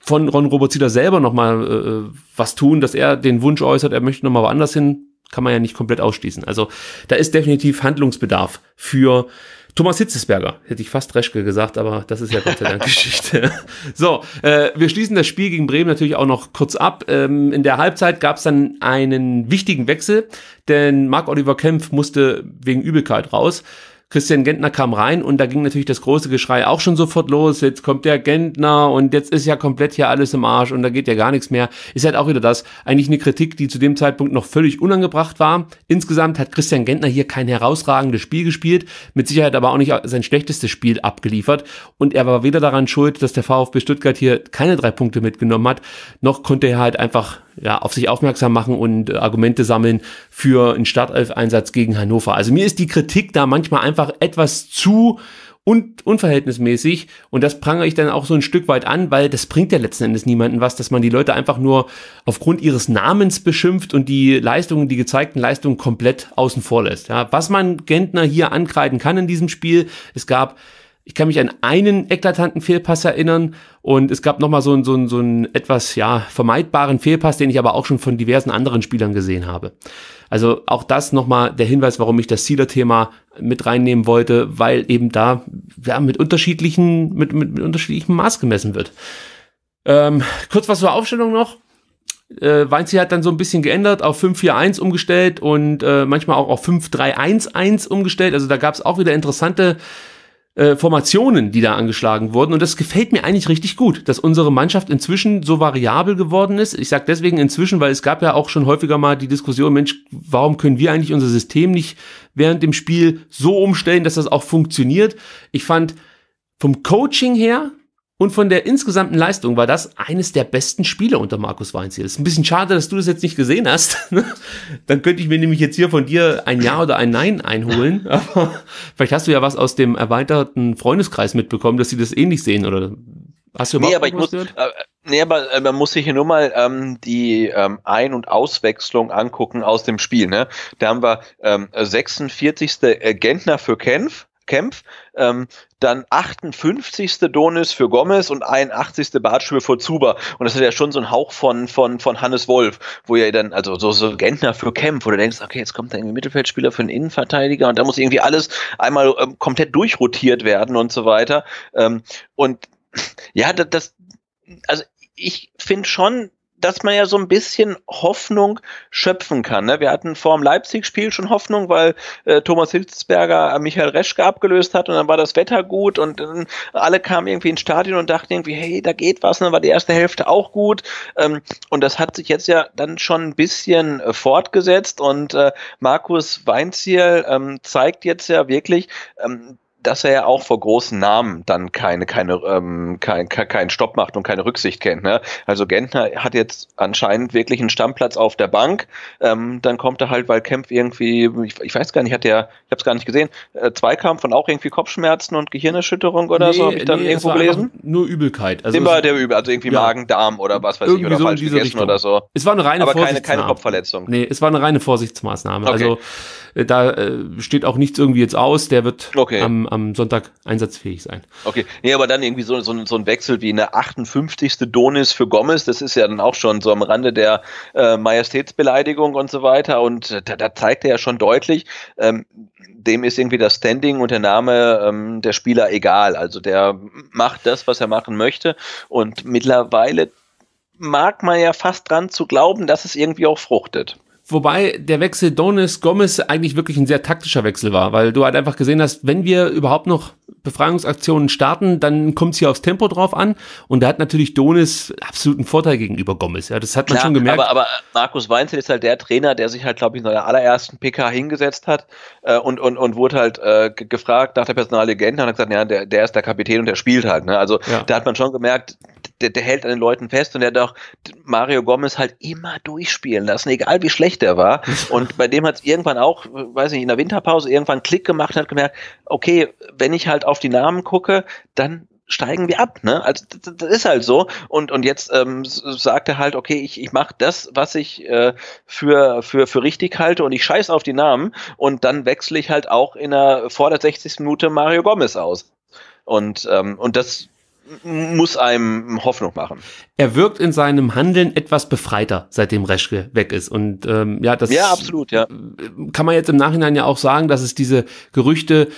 von Ron Robert Zieler selber nochmal äh, äh, was tun, dass er den Wunsch äußert, er möchte nochmal woanders hin. Kann man ja nicht komplett ausschließen. Also da ist definitiv Handlungsbedarf für Thomas Hitzesberger, hätte ich fast Reschke gesagt, aber das ist ja Gott sei Dank Geschichte. So, äh, wir schließen das Spiel gegen Bremen natürlich auch noch kurz ab. Ähm, in der Halbzeit gab es dann einen wichtigen Wechsel, denn Marc-Oliver Kempf musste wegen Übelkeit raus. Christian Gentner kam rein und da ging natürlich das große Geschrei auch schon sofort los. Jetzt kommt der Gentner und jetzt ist ja komplett hier alles im Arsch und da geht ja gar nichts mehr. Ist halt auch wieder das. Eigentlich eine Kritik, die zu dem Zeitpunkt noch völlig unangebracht war. Insgesamt hat Christian Gentner hier kein herausragendes Spiel gespielt, mit Sicherheit aber auch nicht sein schlechtestes Spiel abgeliefert. Und er war weder daran schuld, dass der VfB Stuttgart hier keine drei Punkte mitgenommen hat, noch konnte er halt einfach ja, auf sich aufmerksam machen und äh, Argumente sammeln für einen Startelf-Einsatz gegen Hannover. Also mir ist die Kritik da manchmal einfach etwas zu und unverhältnismäßig. Und das prangere ich dann auch so ein Stück weit an, weil das bringt ja letzten Endes niemanden was, dass man die Leute einfach nur aufgrund ihres Namens beschimpft und die Leistungen, die gezeigten Leistungen komplett außen vor lässt. Ja, was man Gentner hier ankreiden kann in diesem Spiel, es gab ich kann mich an einen eklatanten Fehlpass erinnern und es gab nochmal so, einen, so, einen, so einen etwas ja, vermeidbaren Fehlpass, den ich aber auch schon von diversen anderen Spielern gesehen habe. Also auch das nochmal der Hinweis, warum ich das Sealer-Thema mit reinnehmen wollte, weil eben da ja, mit, unterschiedlichen, mit, mit, mit unterschiedlichem Maß gemessen wird. Ähm, kurz was zur Aufstellung noch äh, Weinzi hat dann so ein bisschen geändert, auf 5-4-1 umgestellt und äh, manchmal auch auf 5-3-1-1 umgestellt. Also da gab es auch wieder interessante äh, Formationen, die da angeschlagen wurden. Und das gefällt mir eigentlich richtig gut, dass unsere Mannschaft inzwischen so variabel geworden ist. Ich sage deswegen inzwischen, weil es gab ja auch schon häufiger mal die Diskussion, Mensch, warum können wir eigentlich unser System nicht während dem Spiel so umstellen, dass das auch funktioniert? Ich fand vom Coaching her und von der insgesamten Leistung war das eines der besten Spiele unter Markus Weinziel. Ist ein bisschen schade, dass du das jetzt nicht gesehen hast. Ne? Dann könnte ich mir nämlich jetzt hier von dir ein Ja oder ein Nein einholen. Aber vielleicht hast du ja was aus dem erweiterten Freundeskreis mitbekommen, dass sie das ähnlich eh sehen oder hast du nee, aber ich muss, Äh, nee, aber äh, man muss sich hier nur mal ähm, die ähm, Ein- und Auswechslung angucken aus dem Spiel. Ne? Da haben wir ähm, 46. Äh, Gentner für Kenf Kempf, ähm, dann 58. Donis für Gomez und 81. Bartschübe für Zuber. Und das ist ja schon so ein Hauch von, von, von Hannes Wolf, wo ja dann, also so, so Gentner für Kempf, wo du denkst, okay, jetzt kommt da irgendwie Mittelfeldspieler für einen Innenverteidiger und da muss irgendwie alles einmal ähm, komplett durchrotiert werden und so weiter. Ähm, und ja, das, das also ich finde schon, dass man ja so ein bisschen Hoffnung schöpfen kann. Ne? Wir hatten vor dem Leipzig-Spiel schon Hoffnung, weil äh, Thomas Hitzberger Michael Reschke abgelöst hat und dann war das Wetter gut und äh, alle kamen irgendwie ins Stadion und dachten irgendwie, hey, da geht was. Und ne? dann war die erste Hälfte auch gut. Ähm, und das hat sich jetzt ja dann schon ein bisschen äh, fortgesetzt und äh, Markus Weinziel ähm, zeigt jetzt ja wirklich, ähm, dass er ja auch vor großen Namen dann keine, keine, ähm, kein, keinen Stopp macht und keine Rücksicht kennt. Ne? Also Gentner hat jetzt anscheinend wirklich einen Stammplatz auf der Bank. Ähm, dann kommt er halt, weil Kempf irgendwie, ich, ich weiß gar nicht, hat der, ich habe es gar nicht gesehen, äh, Zweikampf und auch irgendwie Kopfschmerzen und Gehirnerschütterung oder nee, so, habe ich dann nee, irgendwo gelesen? Nur Übelkeit. Also Immer der Übel, also irgendwie ja. Magen, Darm oder was weiß irgendwie ich, oder so falsch gegessen Richtung. oder so. Es war eine reine Aber keine, keine Kopfverletzung. Nee, es war eine reine Vorsichtsmaßnahme. Okay. Also äh, da äh, steht auch nichts irgendwie jetzt aus. Der wird okay. am, am Sonntag einsatzfähig sein. Okay, nee, aber dann irgendwie so, so, so ein Wechsel wie eine 58. Donis für Gomez, das ist ja dann auch schon so am Rande der äh, Majestätsbeleidigung und so weiter. Und äh, da, da zeigt er ja schon deutlich, ähm, dem ist irgendwie das Standing und der Name ähm, der Spieler egal. Also der macht das, was er machen möchte. Und mittlerweile mag man ja fast dran zu glauben, dass es irgendwie auch fruchtet. Wobei der Wechsel Donis Gomez eigentlich wirklich ein sehr taktischer Wechsel war, weil du halt einfach gesehen hast, wenn wir überhaupt noch Befreiungsaktionen starten, dann kommt es hier aufs Tempo drauf an. Und da hat natürlich Donis absoluten Vorteil gegenüber Gomez. Ja, das hat man schon gemerkt. Aber, aber Markus Weinzel ist halt der Trainer, der sich halt, glaube ich, in seiner allerersten PK hingesetzt hat äh, und, und, und wurde halt äh, gefragt nach der Personalie Gent und hat gesagt, ja, der, der ist der Kapitän und der spielt halt. Ne? Also ja. da hat man schon gemerkt, der, der hält an den Leuten fest und der hat auch Mario Gomez halt immer durchspielen lassen, egal wie schlecht er war. Und bei dem hat es irgendwann auch, weiß nicht, in der Winterpause irgendwann Klick gemacht und hat gemerkt, okay, wenn ich halt auf die Namen gucke, dann steigen wir ab, ne? Also das ist halt so. Und und jetzt ähm, sagt er halt, okay, ich, ich mache das, was ich äh, für für für richtig halte und ich scheiß auf die Namen und dann wechsle ich halt auch in der vor der 60. Minute Mario Gomez aus. Und ähm, und das muss einem Hoffnung machen. Er wirkt in seinem Handeln etwas befreiter, seitdem Reschke weg ist. Und ähm, ja, das ja, absolut, ja. Äh, kann man jetzt im Nachhinein ja auch sagen, dass es diese Gerüchte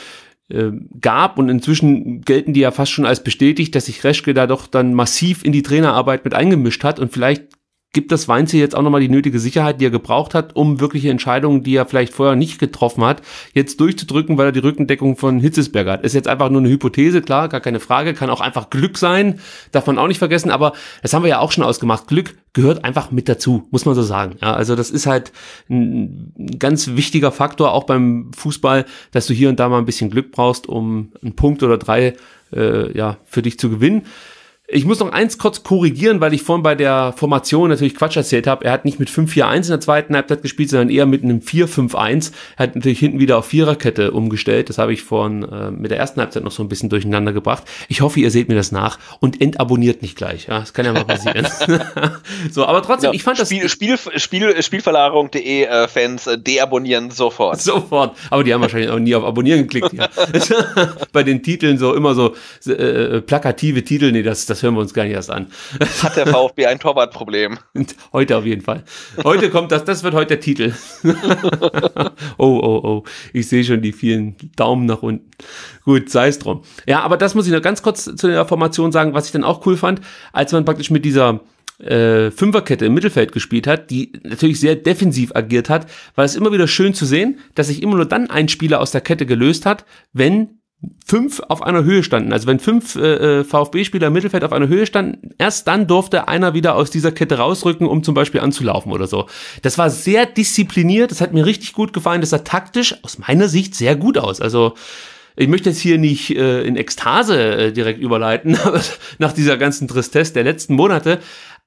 äh, gab und inzwischen gelten die ja fast schon als bestätigt, dass sich Reschke da doch dann massiv in die Trainerarbeit mit eingemischt hat und vielleicht gibt das Weinziel jetzt auch nochmal die nötige Sicherheit, die er gebraucht hat, um wirkliche Entscheidungen, die er vielleicht vorher nicht getroffen hat, jetzt durchzudrücken, weil er die Rückendeckung von Hitzesberger hat. Ist jetzt einfach nur eine Hypothese, klar, gar keine Frage, kann auch einfach Glück sein, darf man auch nicht vergessen, aber das haben wir ja auch schon ausgemacht. Glück gehört einfach mit dazu, muss man so sagen. Ja, also das ist halt ein ganz wichtiger Faktor auch beim Fußball, dass du hier und da mal ein bisschen Glück brauchst, um einen Punkt oder drei äh, ja, für dich zu gewinnen. Ich muss noch eins kurz korrigieren, weil ich vorhin bei der Formation natürlich Quatsch erzählt habe. Er hat nicht mit 5-4-1 in der zweiten Halbzeit gespielt, sondern eher mit einem 4-5-1. Er hat natürlich hinten wieder auf Viererkette umgestellt. Das habe ich vorhin äh, mit der ersten Halbzeit noch so ein bisschen durcheinander gebracht. Ich hoffe, ihr seht mir das nach und entabonniert nicht gleich. Ja, das kann ja mal passieren. so, aber trotzdem, ja, ich fand Spiel, das. Spiel, Spiel, Spielverlagerung.de äh, Fans äh, deabonnieren sofort. Sofort. Aber die haben wahrscheinlich auch nie auf Abonnieren geklickt. Ja. bei den Titeln so immer so äh, plakative Titel. Nee, das, das das hören wir uns gar nicht erst an. Hat der VfB ein Torwartproblem? Heute auf jeden Fall. Heute kommt das, das wird heute der Titel. oh, oh, oh. Ich sehe schon die vielen Daumen nach unten. Gut, sei es drum. Ja, aber das muss ich noch ganz kurz zu der Formation sagen, was ich dann auch cool fand, als man praktisch mit dieser äh, Fünferkette im Mittelfeld gespielt hat, die natürlich sehr defensiv agiert hat, war es immer wieder schön zu sehen, dass sich immer nur dann ein Spieler aus der Kette gelöst hat, wenn fünf auf einer Höhe standen. Also wenn fünf äh, äh, VfB-Spieler im Mittelfeld auf einer Höhe standen, erst dann durfte einer wieder aus dieser Kette rausrücken, um zum Beispiel anzulaufen oder so. Das war sehr diszipliniert, das hat mir richtig gut gefallen, das sah taktisch aus meiner Sicht sehr gut aus. Also ich möchte jetzt hier nicht äh, in Ekstase äh, direkt überleiten, nach dieser ganzen Tristesse der letzten Monate,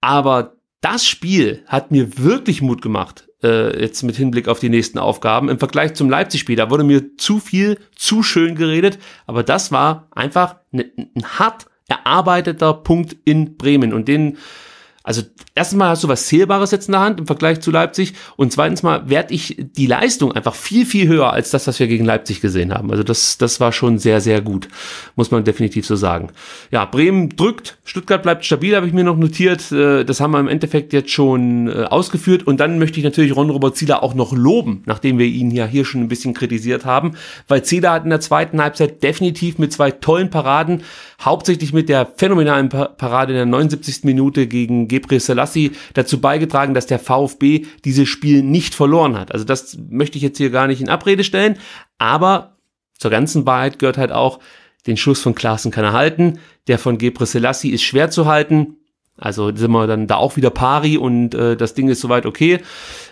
aber das Spiel hat mir wirklich Mut gemacht, äh, jetzt mit Hinblick auf die nächsten Aufgaben. Im Vergleich zum Leipzig-Spiel, da wurde mir zu viel, zu schön geredet, aber das war einfach ein, ne, ein hart erarbeiteter Punkt in Bremen und den also erstens mal hast du was Zählbares jetzt in der Hand im Vergleich zu Leipzig und zweitens mal werte ich die Leistung einfach viel, viel höher als das, was wir gegen Leipzig gesehen haben. Also das, das war schon sehr, sehr gut, muss man definitiv so sagen. Ja, Bremen drückt, Stuttgart bleibt stabil, habe ich mir noch notiert. Äh, das haben wir im Endeffekt jetzt schon äh, ausgeführt und dann möchte ich natürlich Ron-Robert Zieler auch noch loben, nachdem wir ihn ja hier schon ein bisschen kritisiert haben, weil Zieler hat in der zweiten Halbzeit definitiv mit zwei tollen Paraden, hauptsächlich mit der phänomenalen Parade in der 79. Minute gegen Gebre Selassie dazu beigetragen, dass der VfB dieses Spiel nicht verloren hat. Also das möchte ich jetzt hier gar nicht in Abrede stellen, aber zur ganzen Wahrheit gehört halt auch, den Schuss von Klaassen kann er halten, der von Gebre Selassie ist schwer zu halten, also sind wir dann da auch wieder pari und äh, das Ding ist soweit okay.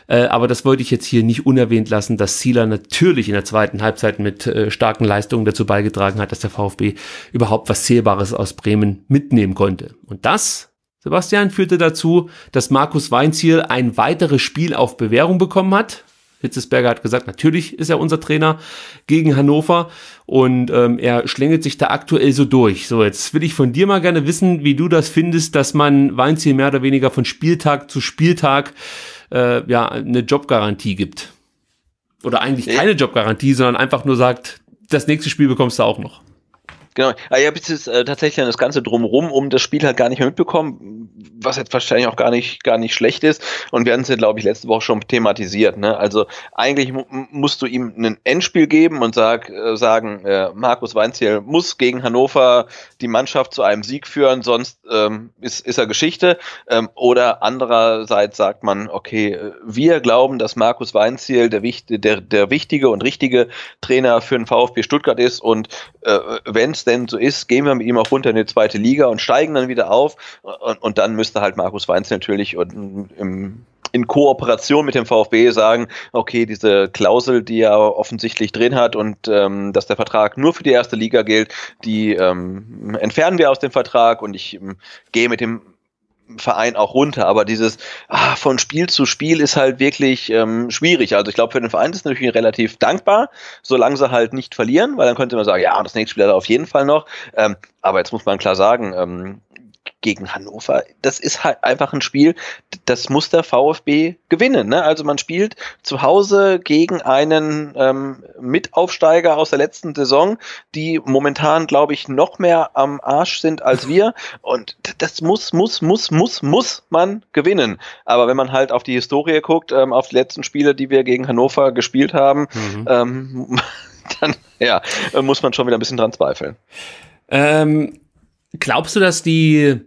Äh, aber das wollte ich jetzt hier nicht unerwähnt lassen, dass Sieler natürlich in der zweiten Halbzeit mit äh, starken Leistungen dazu beigetragen hat, dass der VfB überhaupt was Zählbares aus Bremen mitnehmen konnte. Und das Sebastian, führte dazu, dass Markus Weinziel ein weiteres Spiel auf Bewährung bekommen hat. Hitzesberger hat gesagt, natürlich ist er unser Trainer gegen Hannover und ähm, er schlängelt sich da aktuell so durch. So, jetzt will ich von dir mal gerne wissen, wie du das findest, dass man Weinziel mehr oder weniger von Spieltag zu Spieltag äh, ja eine Jobgarantie gibt. Oder eigentlich keine Jobgarantie, sondern einfach nur sagt, das nächste Spiel bekommst du auch noch. Genau. Ah, ja, bis jetzt äh, tatsächlich das Ganze drumrum um das Spiel halt gar nicht mehr mitbekommen, was jetzt wahrscheinlich auch gar nicht, gar nicht schlecht ist. Und wir haben es ja, glaube ich, letzte Woche schon thematisiert. Ne? Also eigentlich musst du ihm ein Endspiel geben und sag, äh, sagen, äh, Markus Weinziel muss gegen Hannover die Mannschaft zu einem Sieg führen, sonst ähm, ist, ist er Geschichte. Ähm, oder andererseits sagt man, okay, äh, wir glauben, dass Markus Weinziel der, der, der wichtige und richtige Trainer für den VfB Stuttgart ist und äh, wenn es denn so ist, gehen wir mit ihm auch runter in die zweite Liga und steigen dann wieder auf. Und, und dann müsste halt Markus Weinz natürlich und, im, in Kooperation mit dem VfB sagen, okay, diese Klausel, die er offensichtlich drin hat und ähm, dass der Vertrag nur für die erste Liga gilt, die ähm, entfernen wir aus dem Vertrag und ich ähm, gehe mit dem Verein auch runter. Aber dieses ah, von Spiel zu Spiel ist halt wirklich ähm, schwierig. Also ich glaube, für den Verein ist es natürlich relativ dankbar, solange sie halt nicht verlieren, weil dann könnte man sagen, ja, das nächste Spiel hat er auf jeden Fall noch. Ähm, aber jetzt muss man klar sagen, ähm, gegen Hannover, das ist halt einfach ein Spiel, das muss der VfB gewinnen. Ne? Also man spielt zu Hause gegen einen ähm, Mitaufsteiger aus der letzten Saison, die momentan, glaube ich, noch mehr am Arsch sind als wir. Und das muss, muss, muss, muss, muss man gewinnen. Aber wenn man halt auf die Historie guckt, ähm, auf die letzten Spiele, die wir gegen Hannover gespielt haben, mhm. ähm, dann ja, muss man schon wieder ein bisschen dran zweifeln. Ähm, glaubst du, dass die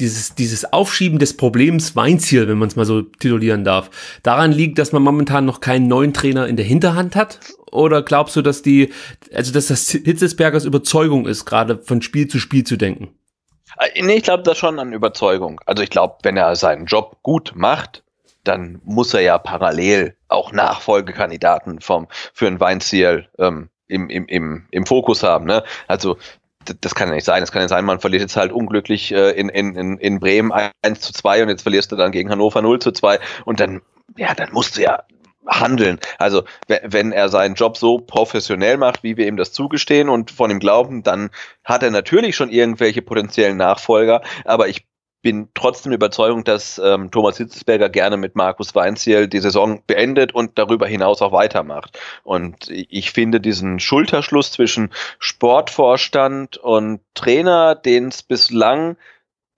dieses, dieses Aufschieben des Problems Weinziel, wenn man es mal so titulieren darf, daran liegt, dass man momentan noch keinen neuen Trainer in der Hinterhand hat? Oder glaubst du, dass die, also dass das Hitzesbergers Überzeugung ist, gerade von Spiel zu Spiel zu denken? Äh, nee, ich glaube da schon an Überzeugung. Also ich glaube, wenn er seinen Job gut macht, dann muss er ja parallel auch Nachfolgekandidaten vom, für ein Weinziel ähm, im, im, im, im Fokus haben. Ne? Also das kann ja nicht sein. Das kann ja sein, man verliert jetzt halt unglücklich äh, in, in, in Bremen 1 zu 2 und jetzt verlierst du dann gegen Hannover 0 zu 2 und dann, ja, dann musst du ja handeln. Also wenn er seinen Job so professionell macht, wie wir ihm das zugestehen und von ihm glauben, dann hat er natürlich schon irgendwelche potenziellen Nachfolger, aber ich bin trotzdem überzeugt, dass ähm, Thomas Hitzesberger gerne mit Markus Weinziel die Saison beendet und darüber hinaus auch weitermacht. Und ich finde diesen Schulterschluss zwischen Sportvorstand und Trainer, den es bislang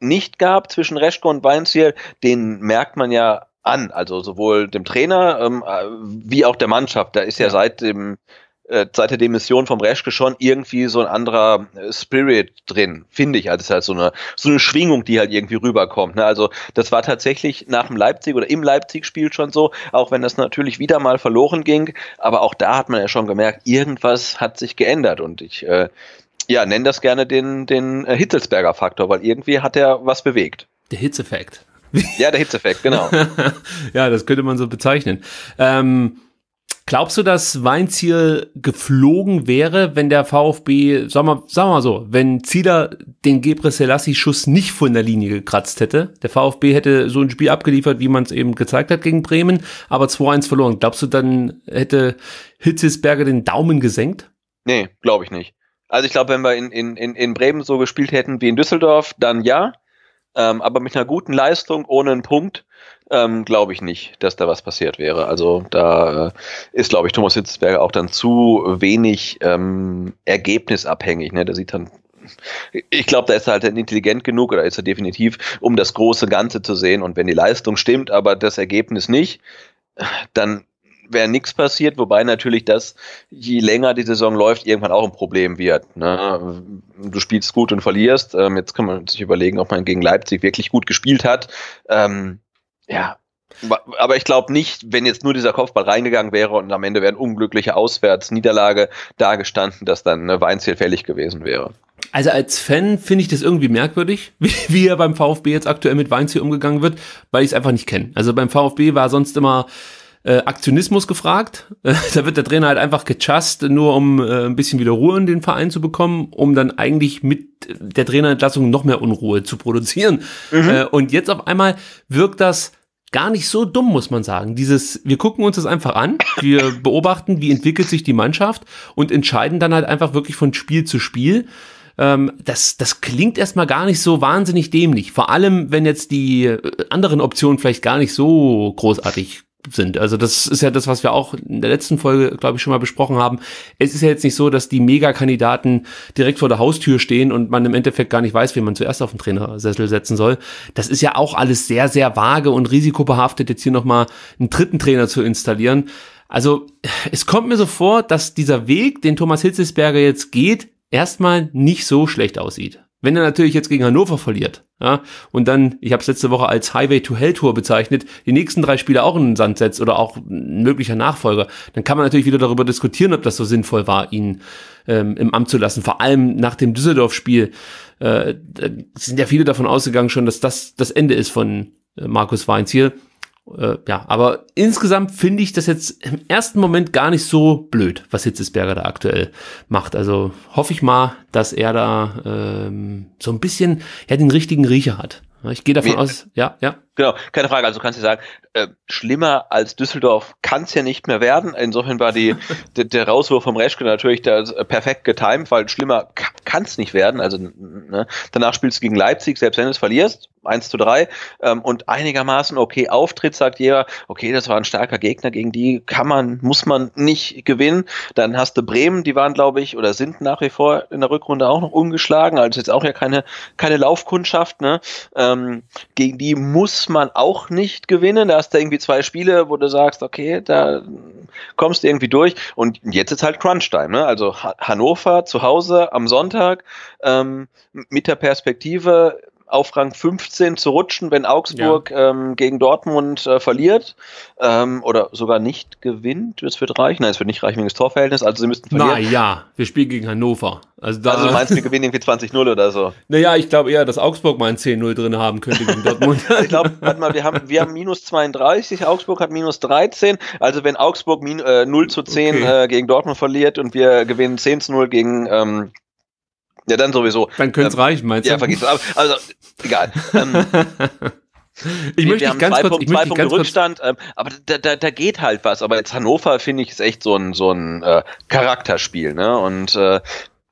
nicht gab zwischen Reschke und Weinziel, den merkt man ja an, also sowohl dem Trainer ähm, äh, wie auch der Mannschaft. Da ist ja, ja seit dem äh, seit der Demission vom Reschke schon irgendwie so ein anderer äh, Spirit drin, finde ich. Also es ist halt so eine, so eine Schwingung, die halt irgendwie rüberkommt. Ne? Also das war tatsächlich nach dem Leipzig oder im Leipzig-Spiel schon so, auch wenn das natürlich wieder mal verloren ging. Aber auch da hat man ja schon gemerkt, irgendwas hat sich geändert. Und ich äh, ja, nenne das gerne den, den äh, Hitzelsberger Faktor, weil irgendwie hat er was bewegt. Der Hitzeffekt. Ja, der Hitzeffekt, genau. ja, das könnte man so bezeichnen. Ähm Glaubst du, dass Weinziel geflogen wäre, wenn der VfB, sagen wir, sagen wir mal so, wenn Zieler den Gebre Selassie-Schuss nicht von der Linie gekratzt hätte? Der VfB hätte so ein Spiel abgeliefert, wie man es eben gezeigt hat gegen Bremen, aber 2-1 verloren. Glaubst du, dann hätte Hitzisberger den Daumen gesenkt? Nee, glaube ich nicht. Also ich glaube, wenn wir in, in, in Bremen so gespielt hätten wie in Düsseldorf, dann ja. Ähm, aber mit einer guten Leistung, ohne einen Punkt, ähm, glaube ich nicht, dass da was passiert wäre. Also da äh, ist, glaube ich, Thomas Hitzberger auch dann zu wenig ähm, ergebnisabhängig. Ne? Der sieht dann ich glaube, da ist er halt intelligent genug oder ist er definitiv, um das große Ganze zu sehen. Und wenn die Leistung stimmt, aber das Ergebnis nicht, dann wäre nichts passiert, wobei natürlich das, je länger die Saison läuft, irgendwann auch ein Problem wird. Ne? Du spielst gut und verlierst. Ähm, jetzt kann man sich überlegen, ob man gegen Leipzig wirklich gut gespielt hat. Ähm, ja, aber ich glaube nicht, wenn jetzt nur dieser Kopfball reingegangen wäre und am Ende wäre eine unglückliche Auswärtsniederlage dagestanden, dass dann ne, Weinziel fällig gewesen wäre. Also als Fan finde ich das irgendwie merkwürdig, wie, wie er beim VfB jetzt aktuell mit Weinziel umgegangen wird, weil ich es einfach nicht kenne. Also beim VfB war sonst immer äh, Aktionismus gefragt. Äh, da wird der Trainer halt einfach gechast, nur um äh, ein bisschen wieder Ruhe in den Verein zu bekommen, um dann eigentlich mit der Trainerentlassung noch mehr Unruhe zu produzieren. Mhm. Äh, und jetzt auf einmal wirkt das gar nicht so dumm, muss man sagen. Dieses, wir gucken uns das einfach an, wir beobachten, wie entwickelt sich die Mannschaft und entscheiden dann halt einfach wirklich von Spiel zu Spiel. Ähm, das, das klingt erstmal gar nicht so wahnsinnig dämlich. Vor allem, wenn jetzt die äh, anderen Optionen vielleicht gar nicht so großartig sind. Also das ist ja das, was wir auch in der letzten Folge, glaube ich, schon mal besprochen haben. Es ist ja jetzt nicht so, dass die Megakandidaten direkt vor der Haustür stehen und man im Endeffekt gar nicht weiß, wen man zuerst auf den Trainersessel setzen soll. Das ist ja auch alles sehr, sehr vage und risikobehaftet, jetzt hier nochmal einen dritten Trainer zu installieren. Also es kommt mir so vor, dass dieser Weg, den Thomas Hitzelsberger jetzt geht, erstmal nicht so schlecht aussieht. Wenn er natürlich jetzt gegen Hannover verliert, ja, und dann, ich habe es letzte Woche als Highway to Hell Tour bezeichnet, die nächsten drei Spiele auch in den Sand setzt oder auch ein möglicher Nachfolger, dann kann man natürlich wieder darüber diskutieren, ob das so sinnvoll war, ihn ähm, im Amt zu lassen. Vor allem nach dem Düsseldorf-Spiel äh, sind ja viele davon ausgegangen schon, dass das das Ende ist von äh, Markus Weinz hier. Äh, ja, aber insgesamt finde ich das jetzt im ersten Moment gar nicht so blöd, was Hitzesberger da aktuell macht. Also hoffe ich mal, dass er da ähm, so ein bisschen ja, den richtigen Riecher hat. Ich gehe davon Wie, aus, ja, ja. Genau, keine Frage. Also kannst du sagen, äh, schlimmer als Düsseldorf kann es ja nicht mehr werden. Insofern war die, der, der Rauswurf vom Reschke natürlich da äh, perfekt getimt, weil schlimmer kann es nicht werden. Also ne? danach spielst du gegen Leipzig, selbst wenn du es verlierst, 1 zu 3 ähm, und einigermaßen okay Auftritt, sagt jeder, okay, das war ein starker Gegner, gegen die kann man, muss man nicht gewinnen. Dann hast du Bremen, die waren, glaube ich, oder sind nach wie vor in der Rückrunde auch noch umgeschlagen, also jetzt auch ja keine, keine Laufkundschaft, ne? Ähm, gegen die muss man auch nicht gewinnen. Da hast du irgendwie zwei Spiele, wo du sagst, okay, da kommst du irgendwie durch. Und jetzt ist halt Crunchtime. Ne? Also Hannover zu Hause am Sonntag ähm, mit der Perspektive, auf Rang 15 zu rutschen, wenn Augsburg ja. ähm, gegen Dortmund äh, verliert ähm, oder sogar nicht gewinnt. Es wird reichen. Nein, es wird nicht reichen wegen des Torverhältnisses. Also sie müssten verlieren. Na ja, wir spielen gegen Hannover. Also, da also meinst wir gewinnen irgendwie 20-0 oder so? Naja, ich glaube eher, dass Augsburg mal ein 10-0 drin haben könnte gegen Dortmund. ich glaube, warte mal, wir haben, wir haben minus 32, Augsburg hat minus 13. Also wenn Augsburg min, äh, 0 zu 10 okay. äh, gegen Dortmund verliert und wir gewinnen 10 zu 0 gegen ähm, ja, dann sowieso. Dann könnte es ähm, reichen, meinst du? Ja, vergiss es. Also, egal. Ähm, ich möchte wir haben ganz zwei, kurz, Punkte Rückstand, ähm, aber da, da, da geht halt was. Aber jetzt Hannover, finde ich, ist echt so ein, so ein äh, Charakterspiel. Ne? Und äh,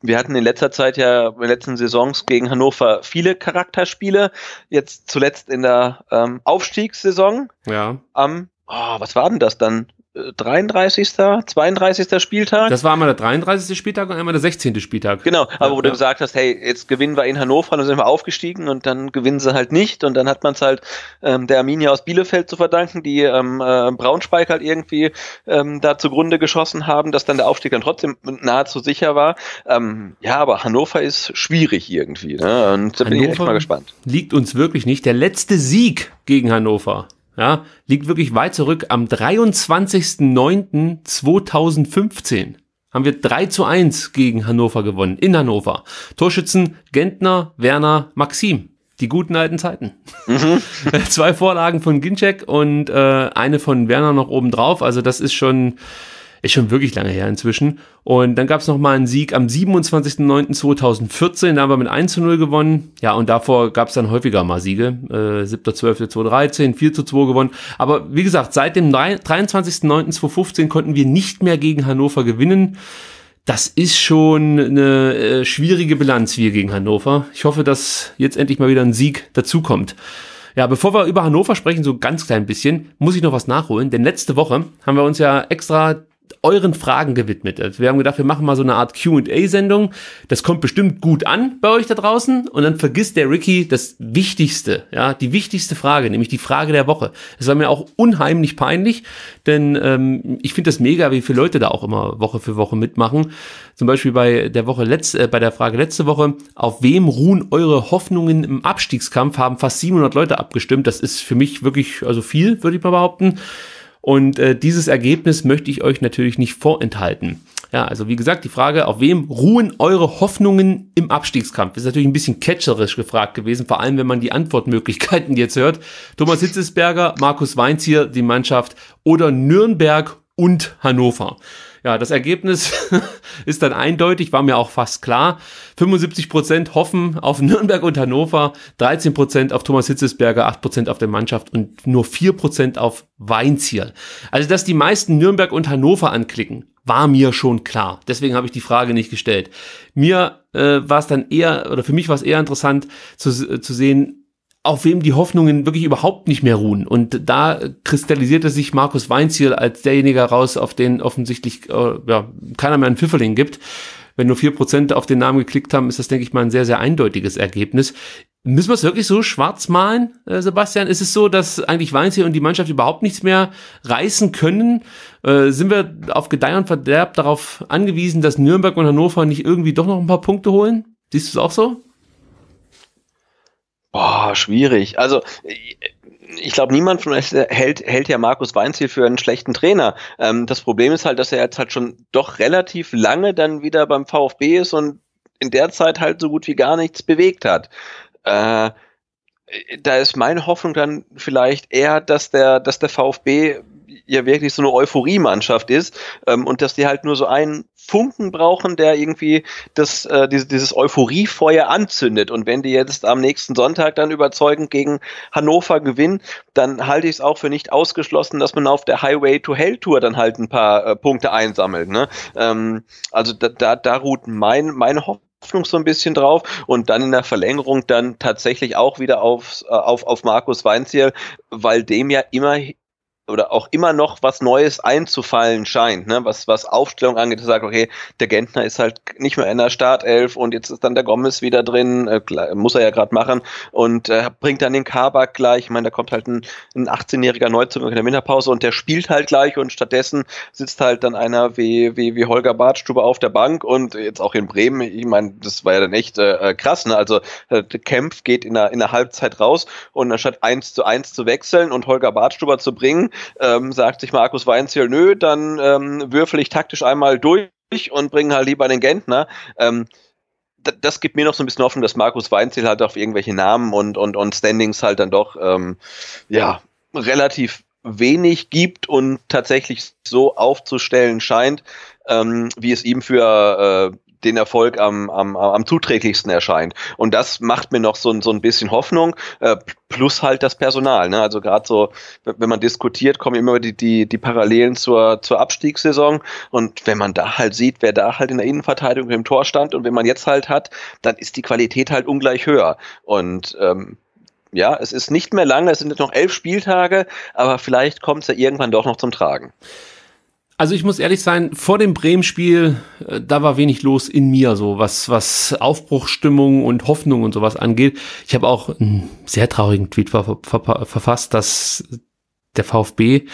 wir hatten in letzter Zeit ja, in den letzten Saisons gegen Hannover viele Charakterspiele. Jetzt zuletzt in der ähm, Aufstiegssaison. Ja. Am, oh, was war denn das dann? 33., 32. Spieltag. Das war einmal der 33. Spieltag und einmal der 16. Spieltag. Genau, aber ja, wo du gesagt hast, hey, jetzt gewinnen wir in Hannover und dann sind wir aufgestiegen und dann gewinnen sie halt nicht und dann hat man es halt ähm, der Arminia aus Bielefeld zu verdanken, die ähm, äh, Braunschweig halt irgendwie ähm, da zugrunde geschossen haben, dass dann der Aufstieg dann trotzdem nahezu sicher war. Ähm, ja, aber Hannover ist schwierig irgendwie ne? und da bin ich echt mal gespannt. Liegt uns wirklich nicht. Der letzte Sieg gegen Hannover ja, liegt wirklich weit zurück. Am 23.09.2015 haben wir 3 zu 1 gegen Hannover gewonnen, in Hannover. Torschützen Gentner, Werner, Maxim. Die guten alten Zeiten. Mhm. Zwei Vorlagen von Ginczek und äh, eine von Werner noch oben drauf. Also das ist schon, ist schon wirklich lange her inzwischen. Und dann gab es nochmal einen Sieg am 27.09.2014. Da haben wir mit 1 zu 0 gewonnen. Ja, und davor gab es dann häufiger mal Siege. Äh, 7.12.2013, 4 zu 2 gewonnen. Aber wie gesagt, seit dem 23.09.2015 konnten wir nicht mehr gegen Hannover gewinnen. Das ist schon eine äh, schwierige Bilanz wir gegen Hannover. Ich hoffe, dass jetzt endlich mal wieder ein Sieg dazukommt. Ja, bevor wir über Hannover sprechen, so ganz klein bisschen, muss ich noch was nachholen, denn letzte Woche haben wir uns ja extra euren Fragen gewidmet. Also wir haben gedacht, wir machen mal so eine Art QA-Sendung. Das kommt bestimmt gut an bei euch da draußen. Und dann vergisst der Ricky das Wichtigste, ja, die wichtigste Frage, nämlich die Frage der Woche. Das war mir auch unheimlich peinlich, denn ähm, ich finde das mega, wie viele Leute da auch immer Woche für Woche mitmachen. Zum Beispiel bei der Woche letzte, äh, bei der Frage letzte Woche, auf wem ruhen eure Hoffnungen im Abstiegskampf? Haben fast 700 Leute abgestimmt. Das ist für mich wirklich also viel, würde ich mal behaupten. Und äh, dieses Ergebnis möchte ich euch natürlich nicht vorenthalten. Ja, also wie gesagt, die Frage, auf wem ruhen eure Hoffnungen im Abstiegskampf? Ist natürlich ein bisschen catcherisch gefragt gewesen, vor allem wenn man die Antwortmöglichkeiten jetzt hört. Thomas Hitzesberger, Markus Weinzier, die Mannschaft oder Nürnberg und Hannover. Ja, das Ergebnis ist dann eindeutig, war mir auch fast klar. 75 Prozent hoffen auf Nürnberg und Hannover, 13 Prozent auf Thomas Hitzesberger, 8 Prozent auf der Mannschaft und nur 4 Prozent auf Weinzierl. Also, dass die meisten Nürnberg und Hannover anklicken, war mir schon klar. Deswegen habe ich die Frage nicht gestellt. Mir äh, war es dann eher, oder für mich war es eher interessant zu, zu sehen, auf wem die Hoffnungen wirklich überhaupt nicht mehr ruhen. Und da kristallisierte sich Markus Weinziel als derjenige raus, auf den offensichtlich äh, ja, keiner mehr einen Pfifferling gibt. Wenn nur vier Prozent auf den Namen geklickt haben, ist das, denke ich mal, ein sehr, sehr eindeutiges Ergebnis. Müssen wir es wirklich so schwarz malen, äh, Sebastian? Ist es so, dass eigentlich Weinziel und die Mannschaft überhaupt nichts mehr reißen können? Äh, sind wir auf Gedeih und Verderb darauf angewiesen, dass Nürnberg und Hannover nicht irgendwie doch noch ein paar Punkte holen? Siehst du es auch so? Boah, schwierig. Also äh, ich glaube, niemand von euch hält, hält ja Markus Weinziel für einen schlechten Trainer. Ähm, das Problem ist halt, dass er jetzt halt schon doch relativ lange dann wieder beim VfB ist und in der Zeit halt so gut wie gar nichts bewegt hat. Äh, da ist meine Hoffnung dann vielleicht eher, dass der, dass der VfB ja wirklich so eine Euphorie-Mannschaft ist ähm, und dass die halt nur so einen Funken brauchen, der irgendwie das, äh, diese, dieses Euphoriefeuer anzündet. Und wenn die jetzt am nächsten Sonntag dann überzeugend gegen Hannover gewinnen, dann halte ich es auch für nicht ausgeschlossen, dass man auf der Highway to Hell Tour dann halt ein paar äh, Punkte einsammelt. Ne? Ähm, also da, da, da ruht mein, meine Hoffnung. Hoffnung so ein bisschen drauf und dann in der Verlängerung dann tatsächlich auch wieder auf, äh, auf, auf Markus Weinziel, weil dem ja immer, oder auch immer noch was Neues einzufallen scheint, ne? was, was Aufstellung angeht, sagt, okay, der Gentner ist halt nicht mehr in der Startelf und jetzt ist dann der Gomez wieder drin, äh, muss er ja gerade machen und äh, bringt dann den Kabak gleich, ich meine, da kommt halt ein, ein 18-jähriger Neuzugang in der Winterpause und der spielt halt gleich und stattdessen sitzt halt dann einer wie, wie, wie Holger Bartstube auf der Bank und jetzt auch in Bremen, ich meine, das war ja dann echt äh, äh krass, ne? also äh, Kempf geht in der, in der Halbzeit raus und anstatt eins zu eins zu wechseln und Holger Bartstuber zu bringen, ähm, sagt sich Markus Weinziel, nö, dann ähm, würfel ich taktisch einmal durch und bringe halt lieber den Gentner. Ähm, das gibt mir noch so ein bisschen Hoffnung, dass Markus Weinziel halt auf irgendwelche Namen und, und, und Standings halt dann doch ähm, ja, relativ wenig gibt und tatsächlich so aufzustellen scheint, ähm, wie es ihm für äh, den Erfolg am, am, am zuträglichsten erscheint. Und das macht mir noch so, ein so ein bisschen Hoffnung, äh, plus halt das Personal. Ne? Also gerade so, wenn man diskutiert, kommen immer die, die, die Parallelen zur, zur Abstiegssaison. Und wenn man da halt sieht, wer da halt in der Innenverteidigung im Tor stand und wenn man jetzt halt hat, dann ist die Qualität halt ungleich höher. Und ähm, ja, es ist nicht mehr lange, es sind jetzt noch elf Spieltage, aber vielleicht kommt es ja irgendwann doch noch zum Tragen. Also ich muss ehrlich sein, vor dem Bremen-Spiel, äh, da war wenig los in mir, so was, was Aufbruchstimmung und Hoffnung und sowas angeht. Ich habe auch einen sehr traurigen Tweet ver ver verfasst, dass der VfB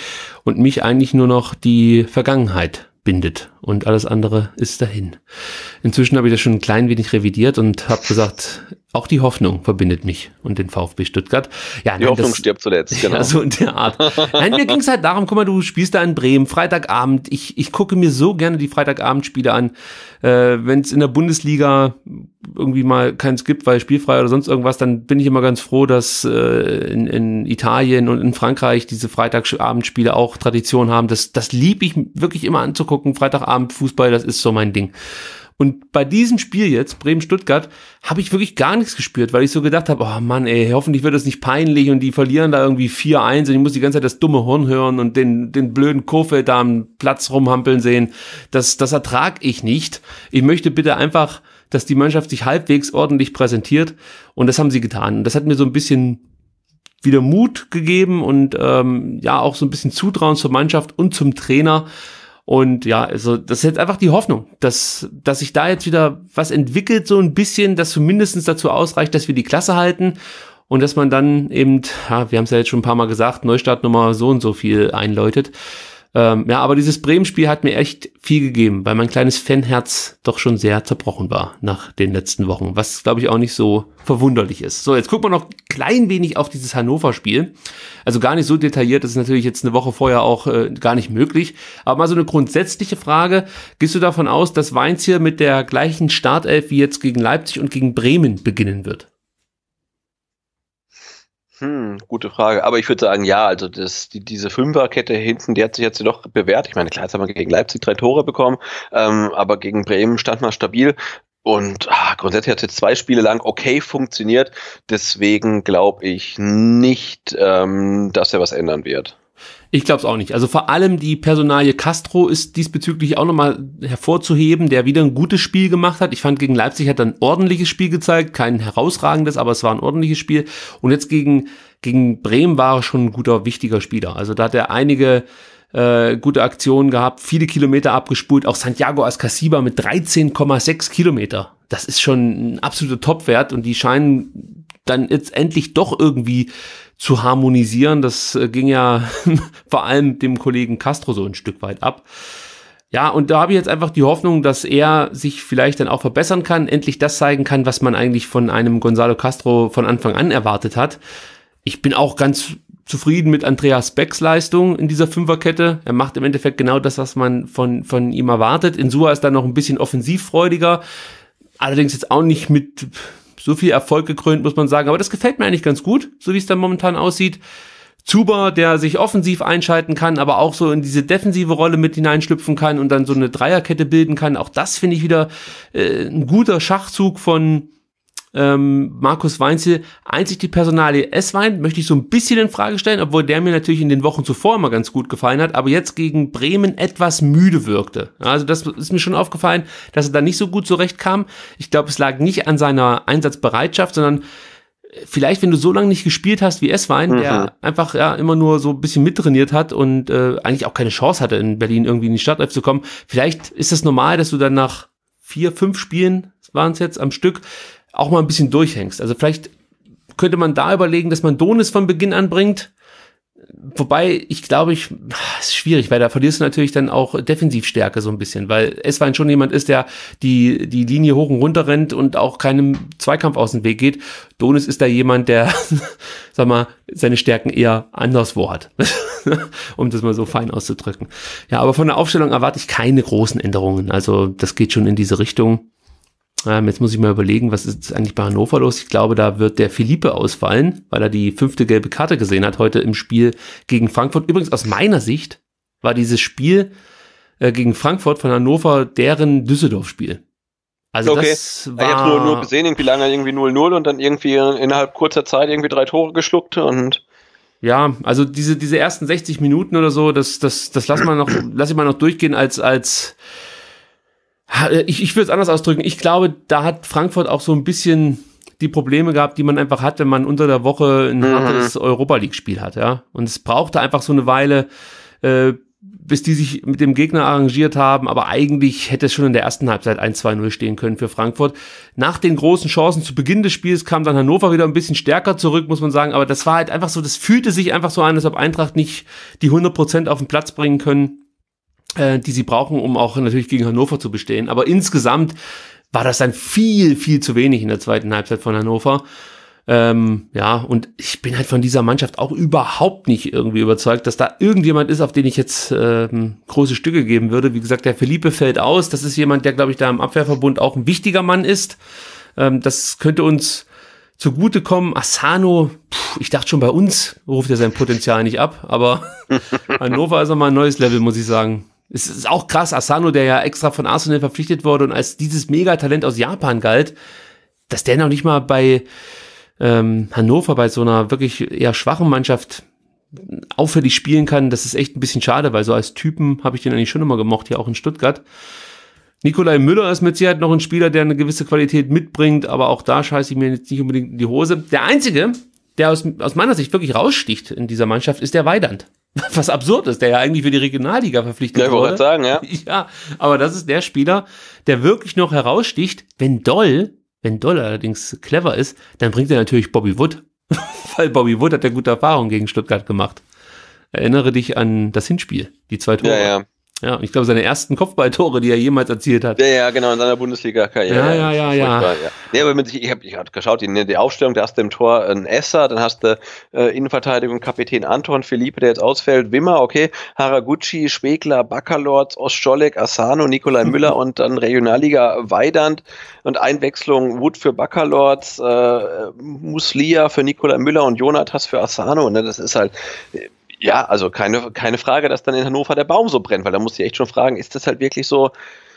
und mich eigentlich nur noch die Vergangenheit bindet und alles andere ist dahin. Inzwischen habe ich das schon ein klein wenig revidiert und habe gesagt, auch die Hoffnung verbindet mich und den VfB Stuttgart. Ja, die nein, Hoffnung das, stirbt zuletzt, genau. Ja, so in der Art. nein, mir ging es halt darum, guck mal, du spielst da in Bremen, Freitagabend. Ich, ich gucke mir so gerne die Freitagabendspiele an. Äh, Wenn es in der Bundesliga irgendwie mal keins gibt, weil spielfrei oder sonst irgendwas, dann bin ich immer ganz froh, dass äh, in, in Italien und in Frankreich diese Freitagabendspiele auch Tradition haben. Das, das lieb ich wirklich immer anzugucken. Freitagabend Fußball, das ist so mein Ding. Und bei diesem Spiel jetzt, Bremen-Stuttgart, habe ich wirklich gar nichts gespürt, weil ich so gedacht habe, oh Mann, ey, hoffentlich wird das nicht peinlich und die verlieren da irgendwie 4-1 und ich muss die ganze Zeit das dumme Horn hören und den, den blöden Kofeld da am Platz rumhampeln sehen. Das, das ertrag ich nicht. Ich möchte bitte einfach, dass die Mannschaft sich halbwegs ordentlich präsentiert und das haben sie getan. Und das hat mir so ein bisschen wieder Mut gegeben und ähm, ja auch so ein bisschen Zutrauen zur Mannschaft und zum Trainer, und ja, also das ist jetzt einfach die Hoffnung, dass, dass sich da jetzt wieder was entwickelt, so ein bisschen, das zumindestens dazu ausreicht, dass wir die Klasse halten und dass man dann eben, ja, wir haben es ja jetzt schon ein paar Mal gesagt, Neustartnummer so und so viel einläutet. Ähm, ja, aber dieses Bremen-Spiel hat mir echt viel gegeben, weil mein kleines Fanherz doch schon sehr zerbrochen war nach den letzten Wochen, was glaube ich auch nicht so verwunderlich ist. So, jetzt gucken wir noch klein wenig auf dieses Hannover-Spiel. Also gar nicht so detailliert, das ist natürlich jetzt eine Woche vorher auch äh, gar nicht möglich. Aber mal so eine grundsätzliche Frage. Gehst du davon aus, dass Weinz hier mit der gleichen Startelf wie jetzt gegen Leipzig und gegen Bremen beginnen wird? Hm, gute Frage. Aber ich würde sagen, ja, also das, die, diese Fünferkette hinten, die hat sich jetzt doch bewährt. Ich meine, klar, jetzt haben wir gegen Leipzig drei Tore bekommen, ähm, aber gegen Bremen stand man stabil. Und ah, grundsätzlich hat es jetzt zwei Spiele lang okay funktioniert. Deswegen glaube ich nicht, ähm, dass er was ändern wird. Ich glaube es auch nicht. Also vor allem die Personalie Castro ist diesbezüglich auch nochmal hervorzuheben, der wieder ein gutes Spiel gemacht hat. Ich fand, gegen Leipzig hat er ein ordentliches Spiel gezeigt, kein herausragendes, aber es war ein ordentliches Spiel. Und jetzt gegen, gegen Bremen war er schon ein guter, wichtiger Spieler. Also da hat er einige äh, gute Aktionen gehabt, viele Kilometer abgespult, auch Santiago Ascasiba mit 13,6 Kilometer. Das ist schon ein absoluter Topwert und die scheinen dann jetzt endlich doch irgendwie zu harmonisieren. Das äh, ging ja vor allem dem Kollegen Castro so ein Stück weit ab. Ja, und da habe ich jetzt einfach die Hoffnung, dass er sich vielleicht dann auch verbessern kann, endlich das zeigen kann, was man eigentlich von einem Gonzalo Castro von Anfang an erwartet hat. Ich bin auch ganz zufrieden mit Andreas Becks Leistung in dieser Fünferkette. Er macht im Endeffekt genau das, was man von, von ihm erwartet. Insua ist dann noch ein bisschen offensivfreudiger. Allerdings jetzt auch nicht mit so viel Erfolg gekrönt, muss man sagen. Aber das gefällt mir eigentlich ganz gut, so wie es dann momentan aussieht. Zuber, der sich offensiv einschalten kann, aber auch so in diese defensive Rolle mit hineinschlüpfen kann und dann so eine Dreierkette bilden kann. Auch das finde ich wieder äh, ein guter Schachzug von ähm, Markus Weinzel, einzig die Personalie S-Wein möchte ich so ein bisschen in Frage stellen, obwohl der mir natürlich in den Wochen zuvor immer ganz gut gefallen hat, aber jetzt gegen Bremen etwas müde wirkte. Also das ist mir schon aufgefallen, dass er da nicht so gut zurechtkam. Ich glaube, es lag nicht an seiner Einsatzbereitschaft, sondern äh, vielleicht, wenn du so lange nicht gespielt hast wie Esswein, mhm. der einfach ja immer nur so ein bisschen mittrainiert hat und äh, eigentlich auch keine Chance hatte, in Berlin irgendwie in die Stadt zu kommen, vielleicht ist das normal, dass du dann nach vier, fünf Spielen, waren es jetzt am Stück, auch mal ein bisschen durchhängst. Also vielleicht könnte man da überlegen, dass man Donis von Beginn an bringt. Wobei, ich glaube, ich, ah, ist schwierig, weil da verlierst du natürlich dann auch Defensivstärke so ein bisschen, weil Eswein schon jemand ist, der die, die Linie hoch und runter rennt und auch keinem Zweikampf aus dem Weg geht. Donis ist da jemand, der, sag mal, seine Stärken eher anderswo hat, um das mal so fein auszudrücken. Ja, aber von der Aufstellung erwarte ich keine großen Änderungen. Also, das geht schon in diese Richtung. Ähm, jetzt muss ich mal überlegen, was ist eigentlich bei Hannover los? Ich glaube, da wird der Philippe ausfallen, weil er die fünfte gelbe Karte gesehen hat heute im Spiel gegen Frankfurt. Übrigens, aus meiner Sicht war dieses Spiel äh, gegen Frankfurt von Hannover deren Düsseldorf-Spiel. Also okay. das war... Ich habe nur, nur gesehen, irgendwie lange irgendwie 0-0 und dann irgendwie innerhalb kurzer Zeit irgendwie drei Tore geschluckt und... Ja, also diese, diese ersten 60 Minuten oder so, das, das, das lass mal noch, lass ich mal noch durchgehen als, als, äh, ich, ich würde es anders ausdrücken. Ich glaube, da hat Frankfurt auch so ein bisschen die Probleme gehabt, die man einfach hat, wenn man unter der Woche ein mhm. hartes Europa League-Spiel hat, ja. Und es brauchte einfach so eine Weile, äh, bis die sich mit dem Gegner arrangiert haben, aber eigentlich hätte es schon in der ersten Halbzeit 1-2-0 stehen können für Frankfurt. Nach den großen Chancen zu Beginn des Spiels kam dann Hannover wieder ein bisschen stärker zurück, muss man sagen, aber das war halt einfach so, das fühlte sich einfach so an, als ob Eintracht nicht die 100% auf den Platz bringen können äh, die sie brauchen, um auch natürlich gegen Hannover zu bestehen. Aber insgesamt war das dann viel, viel zu wenig in der zweiten Halbzeit von Hannover. Ähm, ja, und ich bin halt von dieser Mannschaft auch überhaupt nicht irgendwie überzeugt, dass da irgendjemand ist, auf den ich jetzt ähm, große Stücke geben würde. Wie gesagt, der Felipe fällt aus. Das ist jemand, der, glaube ich, da im Abwehrverbund auch ein wichtiger Mann ist. Ähm, das könnte uns zugutekommen. Asano, pff, ich dachte schon bei uns, ruft er sein Potenzial nicht ab, aber Hannover ist nochmal ein neues Level, muss ich sagen. Es ist auch krass, Asano, der ja extra von Arsenal verpflichtet wurde und als dieses Megatalent aus Japan galt, dass der noch nicht mal bei ähm, Hannover, bei so einer wirklich eher schwachen Mannschaft auffällig spielen kann, das ist echt ein bisschen schade, weil so als Typen habe ich den eigentlich schon immer gemocht, hier auch in Stuttgart. Nikolai Müller ist mit Sicherheit noch ein Spieler, der eine gewisse Qualität mitbringt, aber auch da scheiße ich mir jetzt nicht unbedingt in die Hose. Der Einzige, der aus, aus meiner Sicht wirklich raussticht in dieser Mannschaft, ist der Weidand. Was absurd ist, der ja eigentlich für die Regionalliga verpflichtet ja, ich wurde. sagen, ja. Ja, aber das ist der Spieler, der wirklich noch heraussticht. Wenn Doll, wenn Doll allerdings clever ist, dann bringt er natürlich Bobby Wood. Weil Bobby Wood hat ja gute Erfahrungen gegen Stuttgart gemacht. Erinnere dich an das Hinspiel, die zwei Tore. Ja, ja. Ja, ich glaube, seine ersten Kopfballtore, die er jemals erzielt hat. Ja, ja, genau, in seiner Bundesliga-Karriere. Ja, ja, ja, ja. ja. Nee, aber mit, ich habe ich hab geschaut, die, die Aufstellung, da hast du im Tor einen Esser, dann hast du äh, Innenverteidigung Kapitän Anton, Philippe, der jetzt ausfällt, Wimmer, okay, Haraguchi, Spekler, Bakalorz, Ostscholek, Asano, Nikolai Müller und dann Regionalliga Weidand und Einwechslung Wood für Bakalorz, äh, Muslia für Nikolai Müller und Jonatas für Asano. Ne? Das ist halt, ja, also keine, keine Frage, dass dann in Hannover der Baum so brennt, weil da muss ich echt schon fragen, ist das halt wirklich so,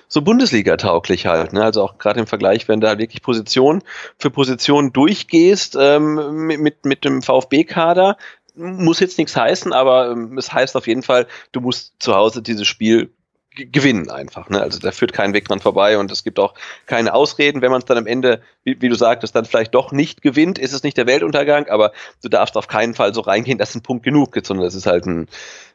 so Bundesliga-tauglich halt. Ne? Also auch gerade im Vergleich, wenn du halt wirklich Position für Position durchgehst ähm, mit, mit, mit dem VfB-Kader, muss jetzt nichts heißen, aber ähm, es heißt auf jeden Fall, du musst zu Hause dieses Spiel gewinnen einfach. Ne? Also da führt kein Weg dran vorbei und es gibt auch keine Ausreden. Wenn man es dann am Ende, wie, wie, du sagtest, dann vielleicht doch nicht gewinnt, ist es nicht der Weltuntergang, aber du darfst auf keinen Fall so reingehen, dass ein Punkt genug ist, sondern das ist halt ein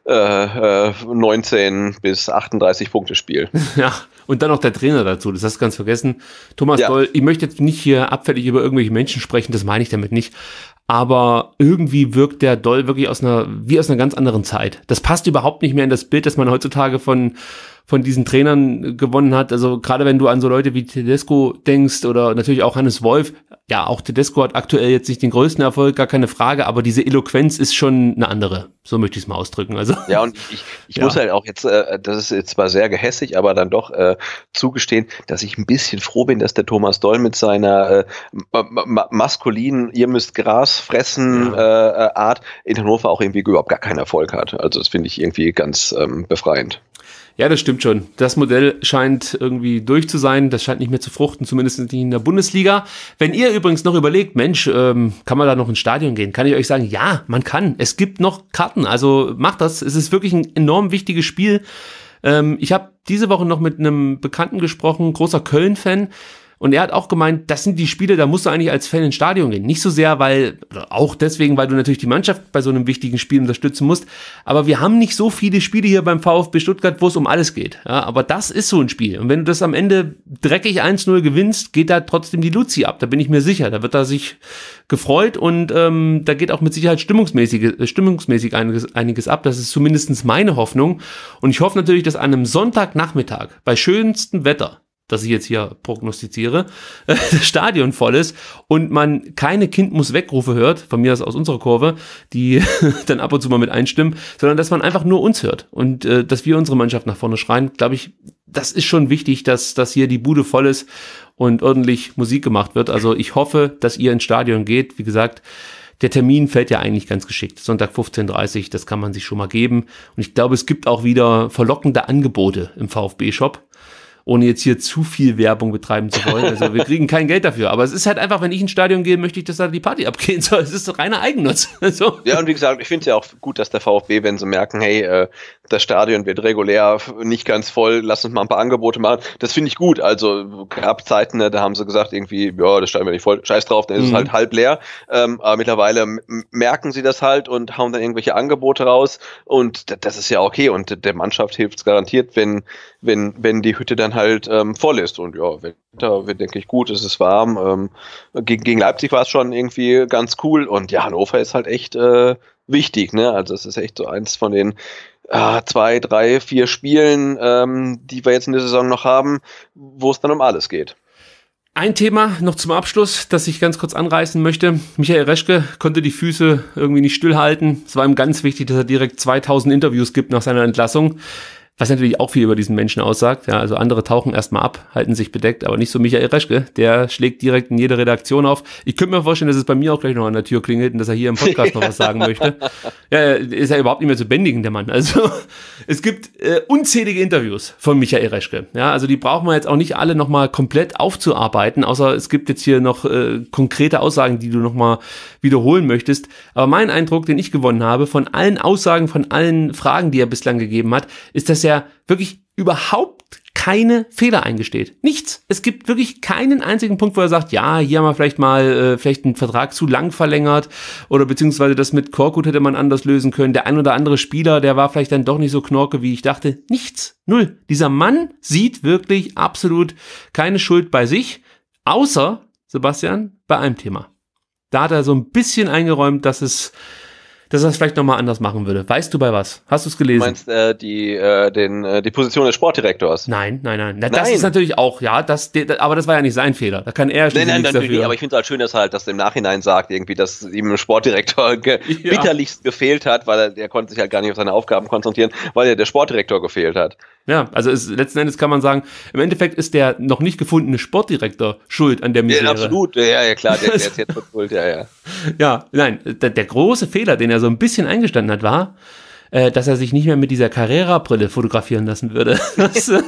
äh, 19 äh, bis 38 Punkte Spiel. Ja, und dann noch der Trainer dazu, das hast du ganz vergessen. Thomas ja. Doll, ich möchte jetzt nicht hier abfällig über irgendwelche Menschen sprechen, das meine ich damit nicht. Aber irgendwie wirkt der Doll wirklich aus einer, wie aus einer ganz anderen Zeit. Das passt überhaupt nicht mehr in das Bild, das man heutzutage von von diesen Trainern äh, gewonnen hat. Also gerade wenn du an so Leute wie Tedesco denkst oder natürlich auch Hannes Wolf, ja, auch Tedesco hat aktuell jetzt nicht den größten Erfolg, gar keine Frage, aber diese Eloquenz ist schon eine andere. So möchte ich es mal ausdrücken. Also ja, und ich, ich ja. muss halt auch jetzt, äh, das ist jetzt zwar sehr gehässig, aber dann doch äh, zugestehen, dass ich ein bisschen froh bin, dass der Thomas Doll mit seiner äh, ma ma maskulinen, ihr müsst Gras fressen ja. Äh, äh, Art in Hannover auch irgendwie überhaupt gar keinen Erfolg hat. Also das finde ich irgendwie ganz ähm, befreiend. Ja, das stimmt schon. Das Modell scheint irgendwie durch zu sein. Das scheint nicht mehr zu fruchten, zumindest nicht in der Bundesliga. Wenn ihr übrigens noch überlegt, Mensch, ähm, kann man da noch ins Stadion gehen? Kann ich euch sagen, ja, man kann. Es gibt noch Karten. Also macht das. Es ist wirklich ein enorm wichtiges Spiel. Ähm, ich habe diese Woche noch mit einem Bekannten gesprochen, großer Köln-Fan und er hat auch gemeint, das sind die Spiele, da musst du eigentlich als Fan ins Stadion gehen. Nicht so sehr, weil, auch deswegen, weil du natürlich die Mannschaft bei so einem wichtigen Spiel unterstützen musst. Aber wir haben nicht so viele Spiele hier beim VfB Stuttgart, wo es um alles geht. Ja, aber das ist so ein Spiel. Und wenn du das am Ende dreckig 1-0 gewinnst, geht da trotzdem die Luzi ab. Da bin ich mir sicher. Da wird er sich gefreut und ähm, da geht auch mit Sicherheit stimmungsmäßig, äh, stimmungsmäßig einiges, einiges ab. Das ist zumindest meine Hoffnung. Und ich hoffe natürlich, dass an einem Sonntagnachmittag bei schönstem Wetter das ich jetzt hier prognostiziere, das Stadion voll ist und man keine Kind muss Wegrufe hört, von mir aus aus unserer Kurve, die dann ab und zu mal mit einstimmen, sondern dass man einfach nur uns hört und äh, dass wir unsere Mannschaft nach vorne schreien, glaube ich, das ist schon wichtig, dass, dass hier die Bude voll ist und ordentlich Musik gemacht wird. Also ich hoffe, dass ihr ins Stadion geht. Wie gesagt, der Termin fällt ja eigentlich ganz geschickt. Sonntag 15.30 Uhr, das kann man sich schon mal geben. Und ich glaube, es gibt auch wieder verlockende Angebote im VfB-Shop ohne jetzt hier zu viel Werbung betreiben zu wollen. Also wir kriegen kein Geld dafür. Aber es ist halt einfach, wenn ich ins Stadion gehe, möchte ich, dass da die Party abgehen soll. Es ist reiner Eigennutz. so. Also. Ja, und wie gesagt, ich finde es ja auch gut, dass der VfB, wenn sie merken, hey, äh, das Stadion wird regulär nicht ganz voll, lass uns mal ein paar Angebote machen. Das finde ich gut. Also gab Zeiten, ne, da haben sie gesagt, irgendwie, ja, das Stadion wird nicht voll, scheiß drauf, dann ist mhm. es halt halb leer. Ähm, aber mittlerweile merken sie das halt und hauen dann irgendwelche Angebote raus. Und das ist ja okay. Und der Mannschaft hilft es garantiert, wenn, wenn, wenn die Hütte dann dann halt ähm, ist. Und ja, Winter wird, denke ich, gut, es ist warm. Ähm, gegen, gegen Leipzig war es schon irgendwie ganz cool. Und ja, Hannover ist halt echt äh, wichtig. Ne? Also es ist echt so eins von den äh, zwei, drei, vier Spielen, ähm, die wir jetzt in der Saison noch haben, wo es dann um alles geht. Ein Thema noch zum Abschluss, das ich ganz kurz anreißen möchte. Michael Reschke konnte die Füße irgendwie nicht stillhalten. Es war ihm ganz wichtig, dass er direkt 2000 Interviews gibt nach seiner Entlassung. Was natürlich auch viel über diesen Menschen aussagt. Ja, also andere tauchen erstmal ab, halten sich bedeckt, aber nicht so Michael Reschke. Der schlägt direkt in jede Redaktion auf. Ich könnte mir vorstellen, dass es bei mir auch gleich noch an der Tür klingelt und dass er hier im Podcast noch was sagen möchte. Ja, ist ja überhaupt nicht mehr zu bändigen, der Mann. Also es gibt äh, unzählige Interviews von Michael Reschke. Ja, also die brauchen wir jetzt auch nicht alle nochmal komplett aufzuarbeiten, außer es gibt jetzt hier noch äh, konkrete Aussagen, die du nochmal wiederholen möchtest. Aber mein Eindruck, den ich gewonnen habe, von allen Aussagen, von allen Fragen, die er bislang gegeben hat, ist, dass er der wirklich überhaupt keine Fehler eingesteht. Nichts. Es gibt wirklich keinen einzigen Punkt, wo er sagt, ja, hier haben wir vielleicht mal äh, vielleicht einen Vertrag zu lang verlängert oder beziehungsweise das mit Korkut hätte man anders lösen können. Der ein oder andere Spieler, der war vielleicht dann doch nicht so knorke, wie ich dachte. Nichts. Null. Dieser Mann sieht wirklich absolut keine Schuld bei sich, außer, Sebastian, bei einem Thema. Da hat er so ein bisschen eingeräumt, dass es dass er es vielleicht nochmal anders machen würde. Weißt du bei was? Hast du es gelesen? Du meinst äh, die, äh, den, äh, die Position des Sportdirektors? Nein, nein, nein. Na, das nein. ist natürlich auch, ja, das, der, aber das war ja nicht sein Fehler. Da kann er Nein, nein, nein natürlich nicht, aber ich finde es halt schön, dass er halt das im Nachhinein sagt, irgendwie, dass ihm ein Sportdirektor ge ja. bitterlichst gefehlt hat, weil er, er konnte sich halt gar nicht auf seine Aufgaben konzentrieren, weil er der Sportdirektor gefehlt hat. Ja, also es, letzten Endes kann man sagen, im Endeffekt ist der noch nicht gefundene Sportdirektor schuld an der Misere. Ja, absolut, ja, ja, klar, der, der ist jetzt schuld, ja, ja. Ja, nein, der, der große Fehler, den er so so ein bisschen eingestanden hat, war, äh, dass er sich nicht mehr mit dieser Carrera-Brille fotografieren lassen würde. Das äh,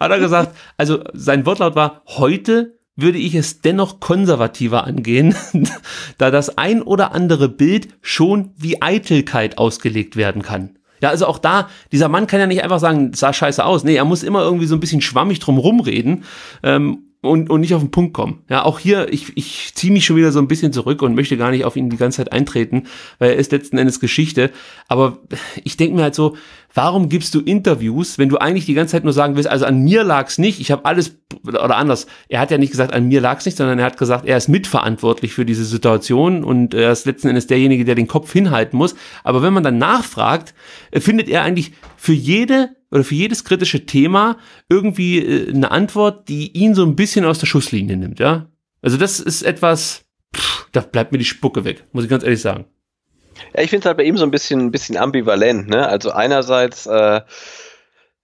hat er gesagt. Also sein Wortlaut war, heute würde ich es dennoch konservativer angehen, da das ein oder andere Bild schon wie Eitelkeit ausgelegt werden kann. Ja, also auch da, dieser Mann kann ja nicht einfach sagen, sah scheiße aus. Nee, er muss immer irgendwie so ein bisschen schwammig drum rumreden. Ähm, und, und nicht auf den Punkt kommen. Ja, auch hier, ich, ich ziehe mich schon wieder so ein bisschen zurück und möchte gar nicht auf ihn die ganze Zeit eintreten, weil er ist letzten Endes Geschichte. Aber ich denke mir halt so, warum gibst du Interviews, wenn du eigentlich die ganze Zeit nur sagen willst, also an mir lag's nicht, ich habe alles oder anders. Er hat ja nicht gesagt, an mir lag's nicht, sondern er hat gesagt, er ist mitverantwortlich für diese Situation und er ist letzten Endes derjenige, der den Kopf hinhalten muss. Aber wenn man dann nachfragt, äh, findet er eigentlich für jede oder für jedes kritische Thema irgendwie äh, eine Antwort, die ihn so ein bisschen aus der Schusslinie nimmt, ja. Also das ist etwas, pff, da bleibt mir die Spucke weg, muss ich ganz ehrlich sagen. Ja, ich finde es halt bei ihm so ein bisschen, ein bisschen ambivalent, ne? Also einerseits äh,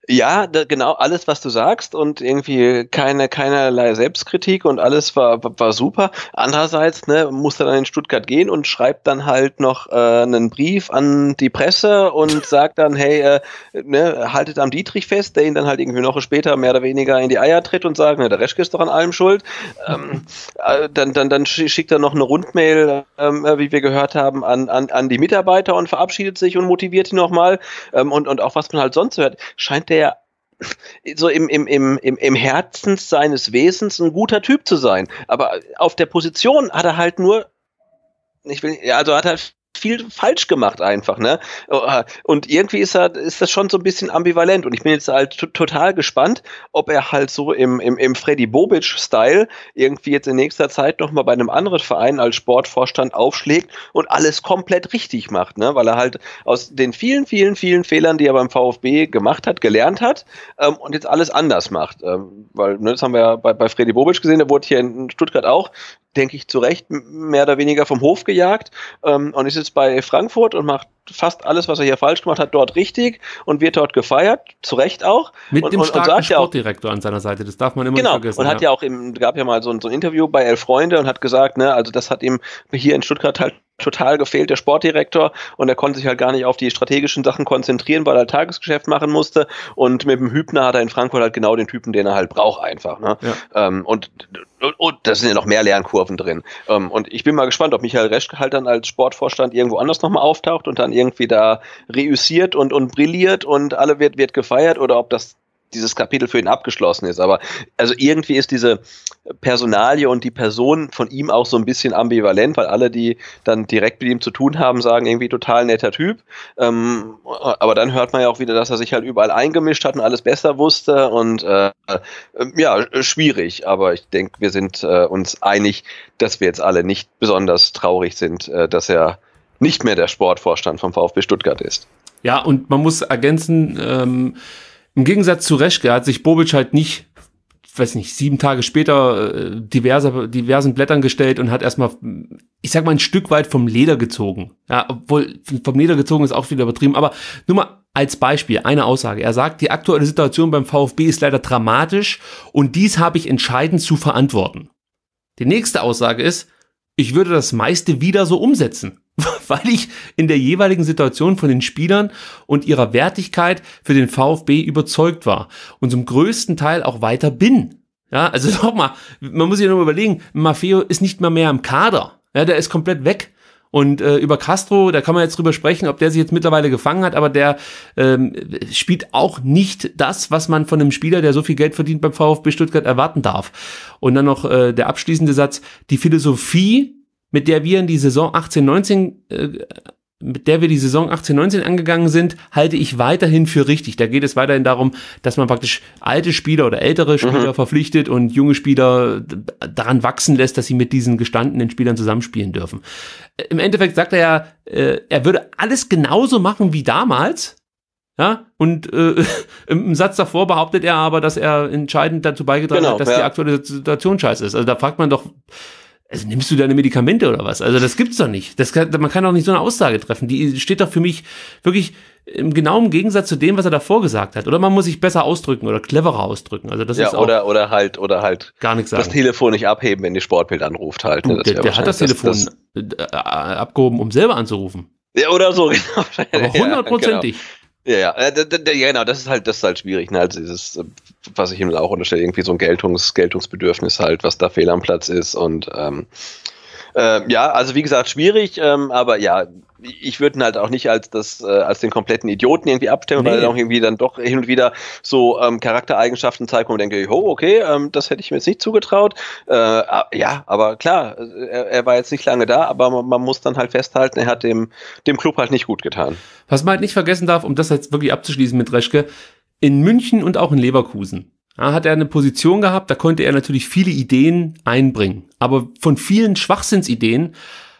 ja, da, genau, alles, was du sagst und irgendwie keine, keinerlei Selbstkritik und alles war, war super. Andererseits ne, musste dann in Stuttgart gehen und schreibt dann halt noch äh, einen Brief an die Presse und sagt dann, hey, äh, ne, haltet am Dietrich fest, der ihn dann halt irgendwie eine Woche später mehr oder weniger in die Eier tritt und sagt, ne, der Reschke ist doch an allem schuld. Ähm, mhm. äh, dann, dann, dann schickt er noch eine Rundmail, ähm, äh, wie wir gehört haben, an, an, an die Mitarbeiter und verabschiedet sich und motiviert ihn nochmal. Ähm, und, und auch was man halt sonst hört, scheint der so im, im, im, im, im Herzen seines Wesens ein guter Typ zu sein. Aber auf der Position hat er halt nur, ich will, ja, also hat er viel falsch gemacht einfach, ne? Oh, ah, und irgendwie ist, er, ist das schon so ein bisschen ambivalent und ich bin jetzt halt total gespannt, ob er halt so im, im, im Freddy Bobic-Style irgendwie jetzt in nächster Zeit nochmal bei einem anderen Verein als Sportvorstand aufschlägt und alles komplett richtig macht, ne? Weil er halt aus den vielen, vielen, vielen Fehlern, die er beim VfB gemacht hat, gelernt hat ähm, und jetzt alles anders macht. Ähm, weil, ne, das haben wir ja bei, bei Freddy Bobic gesehen, der wurde hier in Stuttgart auch denke ich, zu Recht mehr oder weniger vom Hof gejagt ähm, und ist jetzt bei Frankfurt und macht fast alles, was er hier falsch gemacht hat, dort richtig und wird dort gefeiert, zu Recht auch. Mit und, dem und, starken und Sportdirektor auch, an seiner Seite, das darf man immer genau, nicht vergessen. Und hat ja, ja auch, im, gab ja mal so ein, so ein, Interview bei Elf Freunde und hat gesagt, ne, also das hat ihm hier in Stuttgart halt total gefehlt, der Sportdirektor, und er konnte sich halt gar nicht auf die strategischen Sachen konzentrieren, weil er halt Tagesgeschäft machen musste. Und mit dem Hübner hat er in Frankfurt halt genau den Typen, den er halt braucht, einfach. Ne? Ja. Ähm, und, und, und da sind ja noch mehr Lernkurven drin. Ähm, und ich bin mal gespannt, ob Michael Reschke halt dann als Sportvorstand irgendwo anders nochmal auftaucht und dann irgendwie da reüssiert und, und brilliert und alle wird, wird gefeiert oder ob das dieses Kapitel für ihn abgeschlossen ist. Aber also irgendwie ist diese Personalie und die Person von ihm auch so ein bisschen ambivalent, weil alle, die dann direkt mit ihm zu tun haben, sagen irgendwie total netter Typ. Ähm, aber dann hört man ja auch wieder, dass er sich halt überall eingemischt hat und alles besser wusste und äh, äh ja, schwierig. Aber ich denke, wir sind äh, uns einig, dass wir jetzt alle nicht besonders traurig sind, äh, dass er nicht mehr der Sportvorstand vom VfB Stuttgart ist. Ja, und man muss ergänzen, ähm, im Gegensatz zu Reschke hat sich Bobic halt nicht weiß nicht, sieben Tage später äh, diverse, diversen Blättern gestellt und hat erstmal, ich sag mal, ein Stück weit vom Leder gezogen. Ja, obwohl vom Leder gezogen ist auch wieder übertrieben, aber nur mal als Beispiel eine Aussage. Er sagt, die aktuelle Situation beim VfB ist leider dramatisch und dies habe ich entscheidend zu verantworten. Die nächste Aussage ist, ich würde das meiste wieder so umsetzen. weil ich in der jeweiligen Situation von den Spielern und ihrer Wertigkeit für den VfB überzeugt war und zum größten Teil auch weiter bin. Ja, also nochmal, man muss sich nur überlegen, Maffeo ist nicht mal mehr im Kader. Ja, der ist komplett weg. Und äh, über Castro, da kann man jetzt drüber sprechen, ob der sich jetzt mittlerweile gefangen hat, aber der ähm, spielt auch nicht das, was man von einem Spieler, der so viel Geld verdient beim VfB Stuttgart, erwarten darf. Und dann noch äh, der abschließende Satz, die Philosophie mit der wir in die Saison 18-19 äh, mit der wir die Saison 18-19 angegangen sind, halte ich weiterhin für richtig. Da geht es weiterhin darum, dass man praktisch alte Spieler oder ältere mhm. Spieler mhm. verpflichtet und junge Spieler daran wachsen lässt, dass sie mit diesen gestandenen Spielern zusammenspielen dürfen. Im Endeffekt sagt er ja, äh, er würde alles genauso machen wie damals. Ja, und äh, im Satz davor behauptet er aber, dass er entscheidend dazu beigetragen genau, hat, dass ja. die aktuelle Situation scheiße ist. Also da fragt man doch, also nimmst du deine Medikamente oder was? Also das gibt's doch nicht. Das kann, man kann doch nicht so eine Aussage treffen. Die steht doch für mich wirklich im genauen Gegensatz zu dem, was er davor gesagt hat. Oder man muss sich besser ausdrücken oder cleverer ausdrücken. Also das ja, ist auch oder oder halt oder halt gar nichts sagen. Das Telefon nicht abheben, wenn die Sportbild anruft halt. Ne? Der, der hat das Telefon das, das äh, äh, abgehoben, um selber anzurufen. Ja, oder so, genau. Aber genau. hundertprozentig. Ja, äh, ja, genau, das ist halt, das ist halt schwierig, ne? Also dieses, äh, was ich ihm auch unterstelle, irgendwie so ein Geltungs, Geltungsbedürfnis halt, was da fehl am Platz ist und ähm, äh, ja, also wie gesagt, schwierig, ähm, aber ja, ich würde ihn halt auch nicht als das äh, als den kompletten Idioten irgendwie abstellen, nee. weil er auch irgendwie dann doch hin und wieder so ähm, Charaktereigenschaften zeigt, wo man denkt, oh, okay, ähm, das hätte ich mir jetzt nicht zugetraut. Äh, ja, aber klar, er, er, war jetzt nicht lange da, aber man, man, muss dann halt festhalten, er hat dem, dem Club halt nicht gut getan. Was man halt nicht vergessen darf, um das jetzt wirklich abzuschließen mit Reschke, in München und auch in Leverkusen ja, hat er eine Position gehabt, da konnte er natürlich viele Ideen einbringen. Aber von vielen Schwachsinnsideen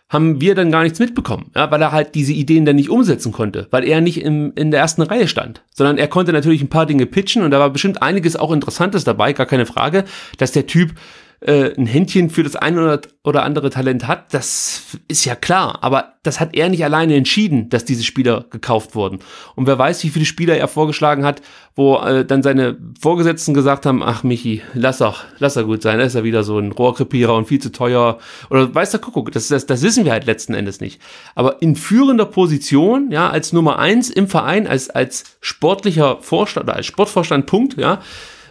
haben wir dann gar nichts mitbekommen, ja, weil er halt diese Ideen dann nicht umsetzen konnte, weil er nicht im, in der ersten Reihe stand, sondern er konnte natürlich ein paar Dinge pitchen und da war bestimmt einiges auch Interessantes dabei, gar keine Frage, dass der Typ äh, ein Händchen für das ein oder andere Talent hat, das ist ja klar. Aber das hat er nicht alleine entschieden, dass diese Spieler gekauft wurden. Und wer weiß, wie viele Spieler er vorgeschlagen hat, wo äh, dann seine Vorgesetzten gesagt haben, ach Michi, lass doch, lass doch gut sein, er ist ja wieder so ein Rohrkrepierer und viel zu teuer. Oder weiß der guck, das, das, das wissen wir halt letzten Endes nicht. Aber in führender Position, ja, als Nummer eins im Verein, als, als sportlicher Vorstand oder als Sportvorstand, Punkt, ja,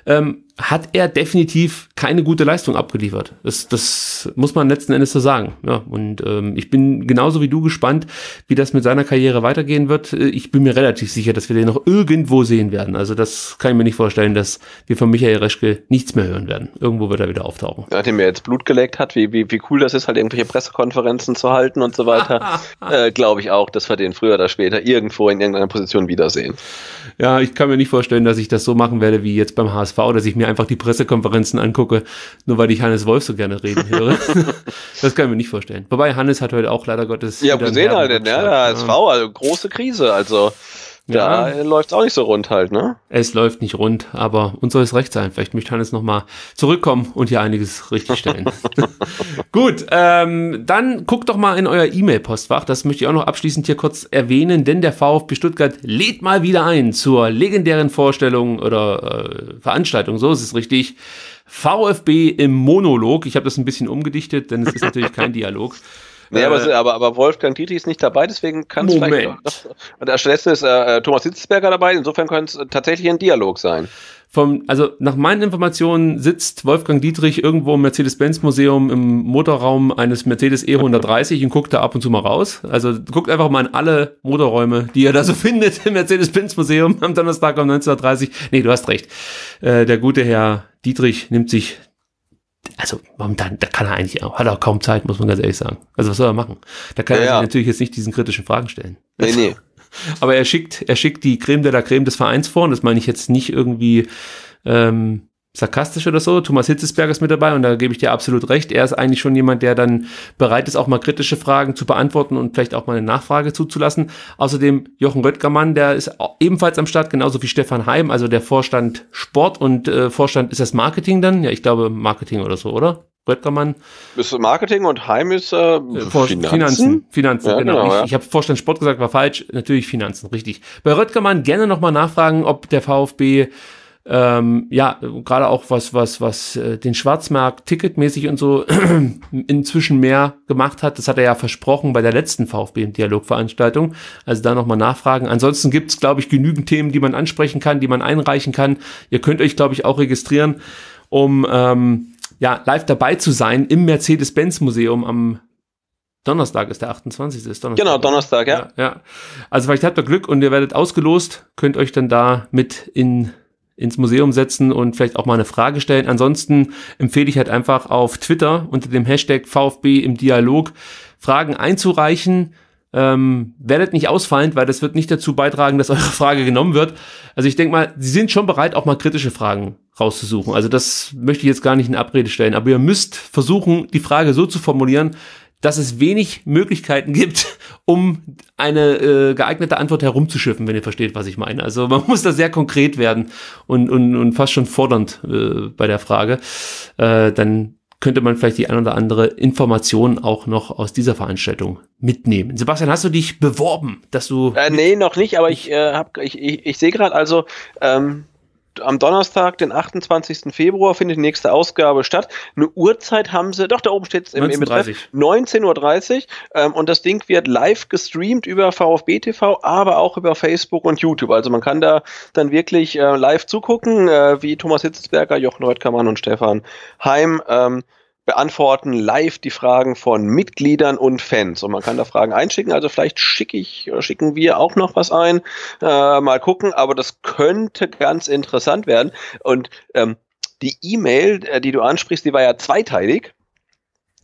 ähm, hat er definitiv keine gute Leistung abgeliefert. Das, das muss man letzten Endes so sagen. Ja, und ähm, ich bin genauso wie du gespannt, wie das mit seiner Karriere weitergehen wird. Ich bin mir relativ sicher, dass wir den noch irgendwo sehen werden. Also das kann ich mir nicht vorstellen, dass wir von Michael Reschke nichts mehr hören werden. Irgendwo wird er wieder auftauchen. Nachdem er jetzt Blut geleckt hat, wie, wie, wie cool das ist, halt irgendwelche Pressekonferenzen zu halten und so weiter, äh, glaube ich auch, dass wir den früher oder später irgendwo in irgendeiner Position wiedersehen ja, ich kann mir nicht vorstellen, dass ich das so machen werde wie jetzt beim HSV, dass ich mir einfach die Pressekonferenzen angucke, nur weil ich Hannes Wolf so gerne reden höre. das kann ich mir nicht vorstellen. Wobei Hannes hat heute auch leider Gottes. Ja, gesehen halt, ne, den, ja, der HSV, also große Krise. Also da ja. läuft es auch nicht so rund halt, ne? Es läuft nicht rund, aber uns soll es recht sein. Vielleicht möchte Hannes nochmal zurückkommen und hier einiges richtigstellen. Gut, ähm, dann guckt doch mal in euer E-Mail-Postfach. Das möchte ich auch noch abschließend hier kurz erwähnen, denn der VfB Stuttgart lädt mal wieder ein zur legendären Vorstellung oder äh, Veranstaltung, so ist es richtig. VfB im Monolog. Ich habe das ein bisschen umgedichtet, denn es ist natürlich kein Dialog. Nee, äh, aber, aber, aber Wolfgang Titi ist nicht dabei, deswegen kann es vielleicht. Und stattdessen ist äh, Thomas Hitzelsberger dabei, insofern könnte es tatsächlich ein Dialog sein. Vom, also nach meinen Informationen sitzt Wolfgang Dietrich irgendwo im Mercedes-Benz-Museum im Motorraum eines Mercedes E130 und guckt da ab und zu mal raus. Also guckt einfach mal in alle Motorräume, die ihr da so findet im Mercedes-Benz-Museum am Donnerstag um 19.30 Nee, du hast recht. Äh, der gute Herr Dietrich nimmt sich also momentan, da kann er eigentlich auch, hat auch kaum Zeit, muss man ganz ehrlich sagen. Also was soll er machen? Da kann ja, er sich ja. natürlich jetzt nicht diesen kritischen Fragen stellen. Nee, also, nee. Aber er schickt, er schickt die Creme de la Creme des Vereins vor, und das meine ich jetzt nicht irgendwie ähm, sarkastisch oder so. Thomas Hitzesberger ist mit dabei und da gebe ich dir absolut recht. Er ist eigentlich schon jemand, der dann bereit ist, auch mal kritische Fragen zu beantworten und vielleicht auch mal eine Nachfrage zuzulassen. Außerdem Jochen Röttgermann, der ist ebenfalls am Start, genauso wie Stefan Heim, also der Vorstand Sport und äh, Vorstand ist das Marketing dann? Ja, ich glaube Marketing oder so, oder? Röttgermann. Ist du Marketing und Heim ist äh, äh Finanzen? Finanzen, Finanzen ja, genau. genau. Ich, ich habe Vorstand Sport gesagt, war falsch. Natürlich Finanzen, richtig. Bei Röttgermann gerne nochmal nachfragen, ob der VfB ähm, ja, gerade auch was, was, was äh, den Schwarzmarkt ticketmäßig und so inzwischen mehr gemacht hat. Das hat er ja versprochen bei der letzten VfB Dialogveranstaltung. Also da nochmal nachfragen. Ansonsten gibt's es, glaube ich, genügend Themen, die man ansprechen kann, die man einreichen kann. Ihr könnt euch, glaube ich, auch registrieren, um ähm, ja, live dabei zu sein im Mercedes-Benz-Museum am Donnerstag ist der 28. Ist Donnerstag. Genau, Donnerstag, ja. ja. ja. Also vielleicht habt ihr Glück und ihr werdet ausgelost, könnt euch dann da mit in ins Museum setzen und vielleicht auch mal eine Frage stellen. Ansonsten empfehle ich halt einfach auf Twitter unter dem Hashtag VfB im Dialog Fragen einzureichen. Ähm, werdet nicht ausfallend, weil das wird nicht dazu beitragen, dass eure Frage genommen wird. Also ich denke mal, sie sind schon bereit, auch mal kritische Fragen rauszusuchen. Also das möchte ich jetzt gar nicht in Abrede stellen. Aber ihr müsst versuchen, die Frage so zu formulieren, dass es wenig Möglichkeiten gibt, um eine äh, geeignete Antwort herumzuschiffen, wenn ihr versteht, was ich meine. Also man muss da sehr konkret werden und, und, und fast schon fordernd äh, bei der Frage. Äh, dann könnte man vielleicht die ein oder andere Information auch noch aus dieser Veranstaltung mitnehmen. Sebastian, hast du dich beworben, dass du... Äh, nee, noch nicht, aber ich, äh, hab, ich, ich, ich sehe gerade also... Ähm am Donnerstag, den 28. Februar, findet die nächste Ausgabe statt. Eine Uhrzeit haben sie, doch, da oben steht es im, 19.30 Uhr. Ähm, und das Ding wird live gestreamt über VfB TV, aber auch über Facebook und YouTube. Also man kann da dann wirklich äh, live zugucken, äh, wie Thomas Hitzberger, Jochen Reutkermann und Stefan Heim. Ähm, beantworten live die Fragen von Mitgliedern und Fans. Und man kann da Fragen einschicken. Also vielleicht schicke ich, äh, schicken wir auch noch was ein. Äh, mal gucken. Aber das könnte ganz interessant werden. Und ähm, die E-Mail, äh, die du ansprichst, die war ja zweiteilig.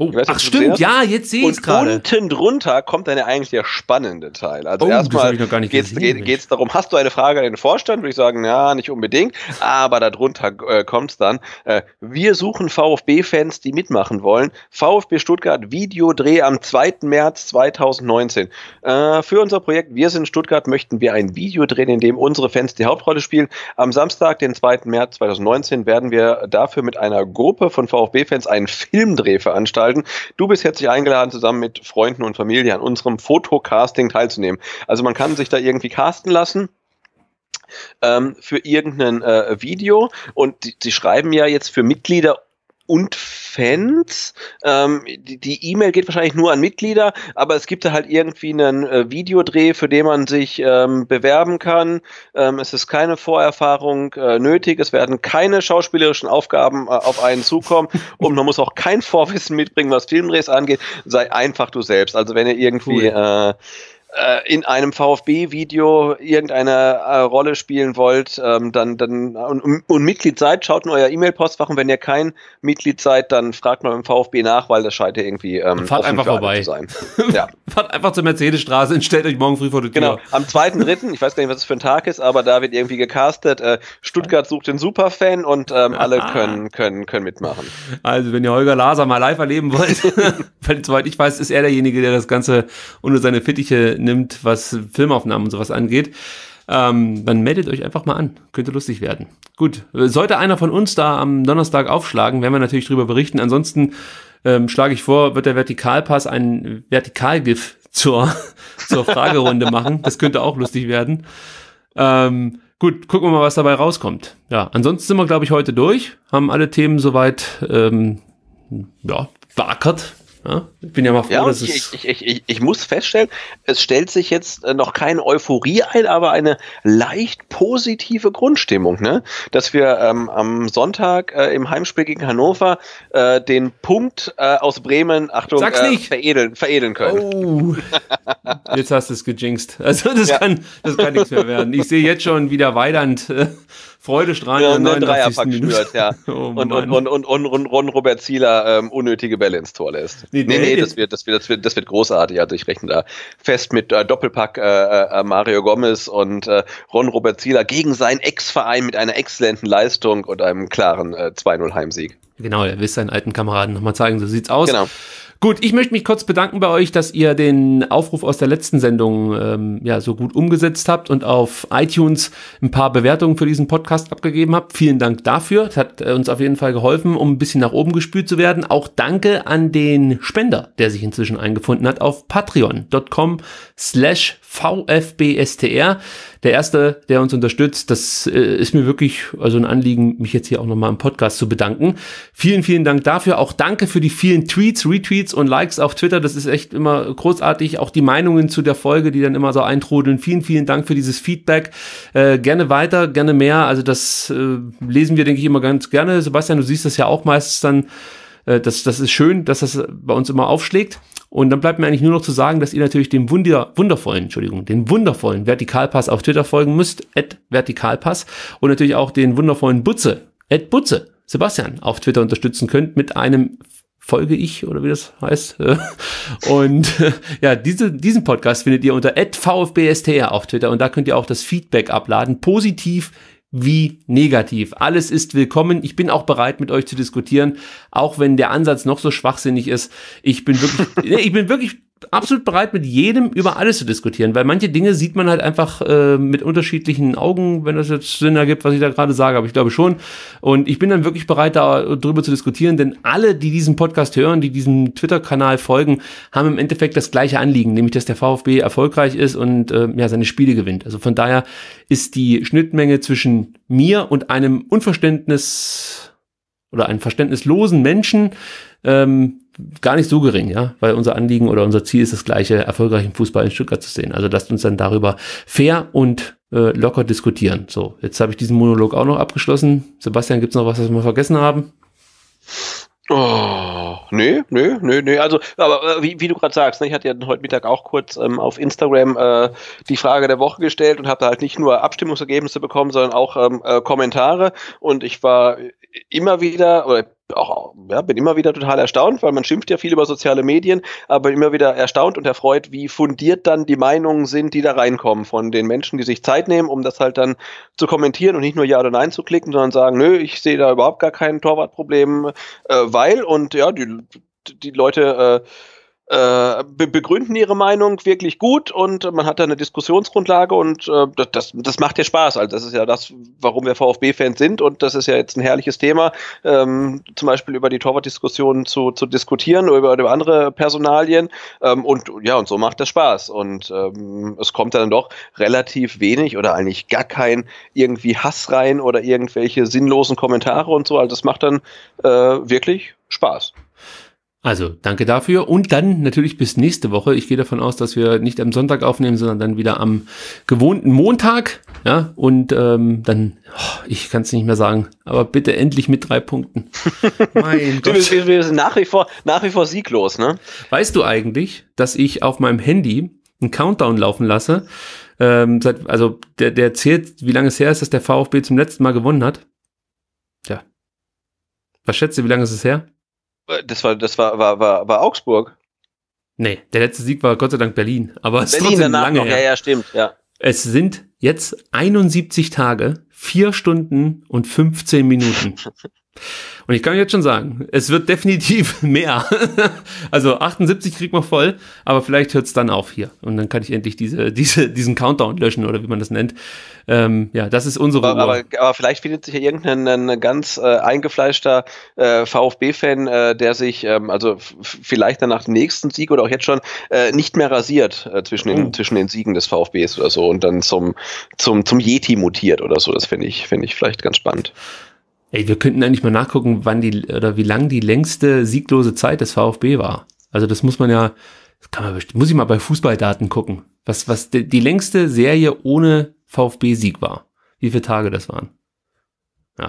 Oh, weiß, ach stimmt, ja, jetzt sehe ich es gerade. Und Unten drunter kommt dann ja eigentlich der spannende Teil. Also oh, erstmal geht es darum, hast du eine Frage an den Vorstand? Würde ich sagen, ja, nicht unbedingt. Aber darunter äh, kommt es dann. Äh, wir suchen VfB-Fans, die mitmachen wollen. VfB Stuttgart Videodreh am 2. März 2019. Äh, für unser Projekt Wir sind Stuttgart möchten wir ein Video drehen, in dem unsere Fans die Hauptrolle spielen. Am Samstag, den 2. März 2019, werden wir dafür mit einer Gruppe von VfB-Fans einen Filmdreh veranstalten gestalten. Du bist herzlich eingeladen, zusammen mit Freunden und Familie an unserem Fotocasting teilzunehmen. Also man kann sich da irgendwie casten lassen. Ähm, für irgendein äh, Video und sie schreiben ja jetzt für Mitglieder und Fans. Ähm, die E-Mail e geht wahrscheinlich nur an Mitglieder, aber es gibt da halt irgendwie einen äh, Videodreh, für den man sich ähm, bewerben kann. Ähm, es ist keine Vorerfahrung äh, nötig. Es werden keine schauspielerischen Aufgaben äh, auf einen zukommen und man muss auch kein Vorwissen mitbringen, was Filmdrehs angeht. Sei einfach du selbst. Also wenn ihr irgendwie cool. Äh, äh, in einem VfB-Video irgendeine äh, Rolle spielen wollt, ähm, dann, dann und, und Mitglied seid, schaut in euer E-Mail-Postfach und wenn ihr kein Mitglied seid, dann fragt mal im VfB nach, weil das scheint ja irgendwie ähm, Fahrt einfach vorbei. Zu sein. ja. Fahrt einfach zur Mercedesstraße und stellt euch morgen früh vor die Tür. Genau, am 2.3., ich weiß gar nicht, was es für ein Tag ist, aber da wird irgendwie gecastet, äh, Stuttgart sucht den Superfan und ähm, alle können, können, können mitmachen. Also wenn ihr Holger Laser mal live erleben wollt, weil soweit ich weiß, ist er derjenige, der das Ganze unter seine Fittiche nimmt, was Filmaufnahmen und sowas angeht. Ähm, dann meldet euch einfach mal an. Könnte lustig werden. Gut, sollte einer von uns da am Donnerstag aufschlagen, werden wir natürlich drüber berichten. Ansonsten ähm, schlage ich vor, wird der Vertikalpass ein Vertikalgif zur, zur Fragerunde machen. Das könnte auch lustig werden. Ähm, gut, gucken wir mal, was dabei rauskommt. Ja, ansonsten sind wir, glaube ich, heute durch, haben alle Themen soweit ähm, ja, beackert, ja, ich bin ja mal froh, ja, dass ich, es. Ich, ich, ich, ich, muss feststellen, es stellt sich jetzt äh, noch keine Euphorie ein, aber eine leicht positive Grundstimmung, ne? Dass wir ähm, am Sonntag äh, im Heimspiel gegen Hannover äh, den Punkt äh, aus Bremen, Achtung, äh, veredeln, veredeln können. Oh. jetzt hast du es gejinxt. Also das ja. kann das kann nichts mehr werden. Ich sehe jetzt schon wieder Weidand äh, freudestrahlend ja, in der 90. Minute. Ja. oh, und, und, und, und, und, und Ron Robert Zieler ähm, unnötige Bälle ins Tor lässt. Nee, nee, nee, das, wird, das, wird, das, wird, das wird großartig. Also ich rechne da fest mit äh, Doppelpack äh, äh, äh, Mario Gomez und äh, Ron Robert Zieler gegen seinen Ex-Verein mit einer exzellenten Leistung und einem klaren äh, 2-0 Heimsieg. Genau, er will seinen alten Kameraden nochmal zeigen, so sieht's aus. Genau. Gut, ich möchte mich kurz bedanken bei euch, dass ihr den Aufruf aus der letzten Sendung ähm, ja so gut umgesetzt habt und auf iTunes ein paar Bewertungen für diesen Podcast abgegeben habt. Vielen Dank dafür. Das hat äh, uns auf jeden Fall geholfen, um ein bisschen nach oben gespült zu werden. Auch danke an den Spender, der sich inzwischen eingefunden hat auf patreon.com slash VfBSTR. Der erste, der uns unterstützt, das äh, ist mir wirklich also ein Anliegen, mich jetzt hier auch nochmal im Podcast zu bedanken. Vielen, vielen Dank dafür. Auch danke für die vielen Tweets, Retweets und Likes auf Twitter. Das ist echt immer großartig. Auch die Meinungen zu der Folge, die dann immer so eintrudeln. Vielen, vielen Dank für dieses Feedback. Äh, gerne weiter, gerne mehr. Also das äh, lesen wir, denke ich, immer ganz gerne. Sebastian, du siehst das ja auch meistens dann. Äh, das, das ist schön, dass das bei uns immer aufschlägt. Und dann bleibt mir eigentlich nur noch zu sagen, dass ihr natürlich dem Wunder, wundervollen, Entschuldigung, den wundervollen Vertikalpass auf Twitter folgen müsst, at Vertikalpass. Und natürlich auch den wundervollen Butze, at Butze, Sebastian, auf Twitter unterstützen könnt mit einem folge ich oder wie das heißt. Und ja, diese, diesen Podcast findet ihr unter @vfbstr auf Twitter und da könnt ihr auch das Feedback abladen, positiv, wie negativ. Alles ist willkommen. Ich bin auch bereit, mit euch zu diskutieren, auch wenn der Ansatz noch so schwachsinnig ist. Ich bin wirklich, ich bin wirklich absolut bereit, mit jedem über alles zu diskutieren, weil manche Dinge sieht man halt einfach äh, mit unterschiedlichen Augen, wenn das jetzt Sinn ergibt, was ich da gerade sage, aber ich glaube schon. Und ich bin dann wirklich bereit, darüber zu diskutieren, denn alle, die diesen Podcast hören, die diesem Twitter-Kanal folgen, haben im Endeffekt das gleiche Anliegen, nämlich dass der VfB erfolgreich ist und äh, ja, seine Spiele gewinnt. Also von daher ist die Schnittmenge zwischen mir und einem Unverständnis oder einen verständnislosen Menschen ähm, gar nicht so gering, ja, weil unser Anliegen oder unser Ziel ist das gleiche, erfolgreichen Fußball in Stuttgart zu sehen. Also lasst uns dann darüber fair und äh, locker diskutieren. So, jetzt habe ich diesen Monolog auch noch abgeschlossen. Sebastian, gibt's noch was, was wir vergessen haben? Oh, nee, nee, nee, nee. Also, aber äh, wie, wie, du gerade sagst, ne, ich hatte ja heute Mittag auch kurz ähm, auf Instagram äh, die Frage der Woche gestellt und habe da halt nicht nur Abstimmungsergebnisse bekommen, sondern auch ähm, äh, Kommentare. Und ich war äh, immer wieder, oder auch, ja, bin immer wieder total erstaunt, weil man schimpft ja viel über soziale Medien, aber immer wieder erstaunt und erfreut, wie fundiert dann die Meinungen sind, die da reinkommen von den Menschen, die sich Zeit nehmen, um das halt dann zu kommentieren und nicht nur Ja oder Nein zu klicken, sondern sagen, nö, ich sehe da überhaupt gar kein Torwartproblem, äh, weil und ja, die, die Leute äh, äh, begründen ihre Meinung wirklich gut und man hat da eine Diskussionsgrundlage und äh, das, das macht ja Spaß. Also das ist ja das, warum wir VfB-Fans sind und das ist ja jetzt ein herrliches Thema, ähm, zum Beispiel über die Torwartdiskussion zu, zu diskutieren oder über, über andere Personalien ähm, und ja, und so macht das Spaß und ähm, es kommt dann doch relativ wenig oder eigentlich gar kein irgendwie Hass rein oder irgendwelche sinnlosen Kommentare und so. Also das macht dann äh, wirklich Spaß. Also, danke dafür. Und dann natürlich bis nächste Woche. Ich gehe davon aus, dass wir nicht am Sonntag aufnehmen, sondern dann wieder am gewohnten Montag. Ja, und ähm, dann, oh, ich kann es nicht mehr sagen, aber bitte endlich mit drei Punkten. mein Gott. Wir, wir sind nach wie, vor, nach wie vor sieglos, ne? Weißt du eigentlich, dass ich auf meinem Handy einen Countdown laufen lasse? Ähm, seit, also, der, der zählt, wie lange es her ist, dass der VfB zum letzten Mal gewonnen hat? Ja. Was schätzt du, wie lange ist es her? Das war, das war, war, war, war Augsburg. Nee, der letzte Sieg war Gott sei Dank Berlin. Aber es ist trotzdem lange noch, her. Ja, ja, stimmt, ja. Es sind jetzt 71 Tage, 4 Stunden und 15 Minuten. Und ich kann jetzt schon sagen, es wird definitiv mehr. also 78 kriegt man voll, aber vielleicht hört es dann auf hier. Und dann kann ich endlich diese, diese, diesen Countdown löschen oder wie man das nennt. Ähm, ja, das ist unsere aber, aber, aber, vielleicht findet sich ja irgendein ganz äh, eingefleischter äh, VfB-Fan, äh, der sich ähm, also vielleicht dann nach dem nächsten Sieg oder auch jetzt schon äh, nicht mehr rasiert äh, zwischen, den, oh. zwischen den Siegen des VfBs oder so und dann zum, zum, zum Yeti mutiert oder so. Das finde ich, find ich vielleicht ganz spannend. Ey, wir könnten eigentlich mal nachgucken, wann die oder wie lang die längste sieglose Zeit des VfB war. Also das muss man ja, kann man muss ich mal bei Fußballdaten gucken, was was die, die längste Serie ohne VfB-Sieg war, wie viele Tage das waren.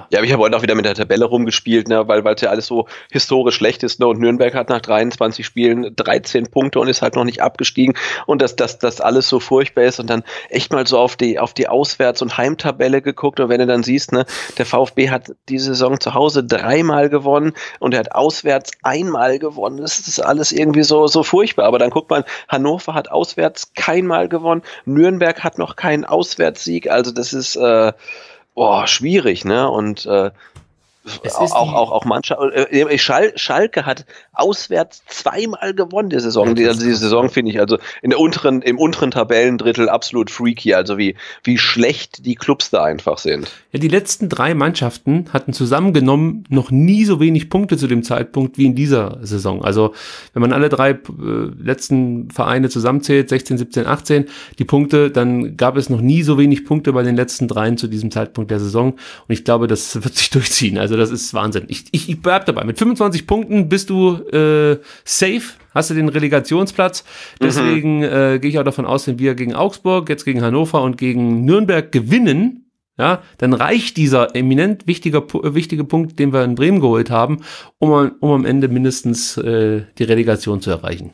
Ja, aber ich habe heute auch wieder mit der Tabelle rumgespielt, ne, weil es ja alles so historisch schlecht ist. Ne, und Nürnberg hat nach 23 Spielen 13 Punkte und ist halt noch nicht abgestiegen. Und dass das, das alles so furchtbar ist und dann echt mal so auf die, auf die Auswärts- und Heimtabelle geguckt. Und wenn du dann siehst, ne, der VfB hat diese Saison zu Hause dreimal gewonnen und er hat auswärts einmal gewonnen. Das ist alles irgendwie so, so furchtbar. Aber dann guckt man, Hannover hat auswärts keinmal gewonnen. Nürnberg hat noch keinen Auswärtssieg. Also das ist... Äh, boah, schwierig, ne? Und äh, auch, auch, auch Mannschaft. Äh, äh, Schal Schalke hat auswärts zweimal gewonnen die Saison. Die, also die Saison finde ich also in der unteren, im unteren Tabellendrittel absolut freaky. Also wie, wie schlecht die Clubs da einfach sind. Ja, die letzten drei Mannschaften hatten zusammengenommen noch nie so wenig Punkte zu dem Zeitpunkt wie in dieser Saison. Also wenn man alle drei äh, letzten Vereine zusammenzählt, 16, 17, 18, die Punkte, dann gab es noch nie so wenig Punkte bei den letzten dreien zu diesem Zeitpunkt der Saison. Und ich glaube, das wird sich durchziehen. Also also das ist Wahnsinn. Ich, ich, ich bleib dabei. Mit 25 Punkten bist du äh, safe, hast du den Relegationsplatz. Mhm. Deswegen mhm. äh, gehe ich auch davon aus, wenn wir gegen Augsburg, jetzt gegen Hannover und gegen Nürnberg gewinnen, ja, dann reicht dieser eminent wichtiger, äh, wichtige Punkt, den wir in Bremen geholt haben, um, um am Ende mindestens äh, die Relegation zu erreichen.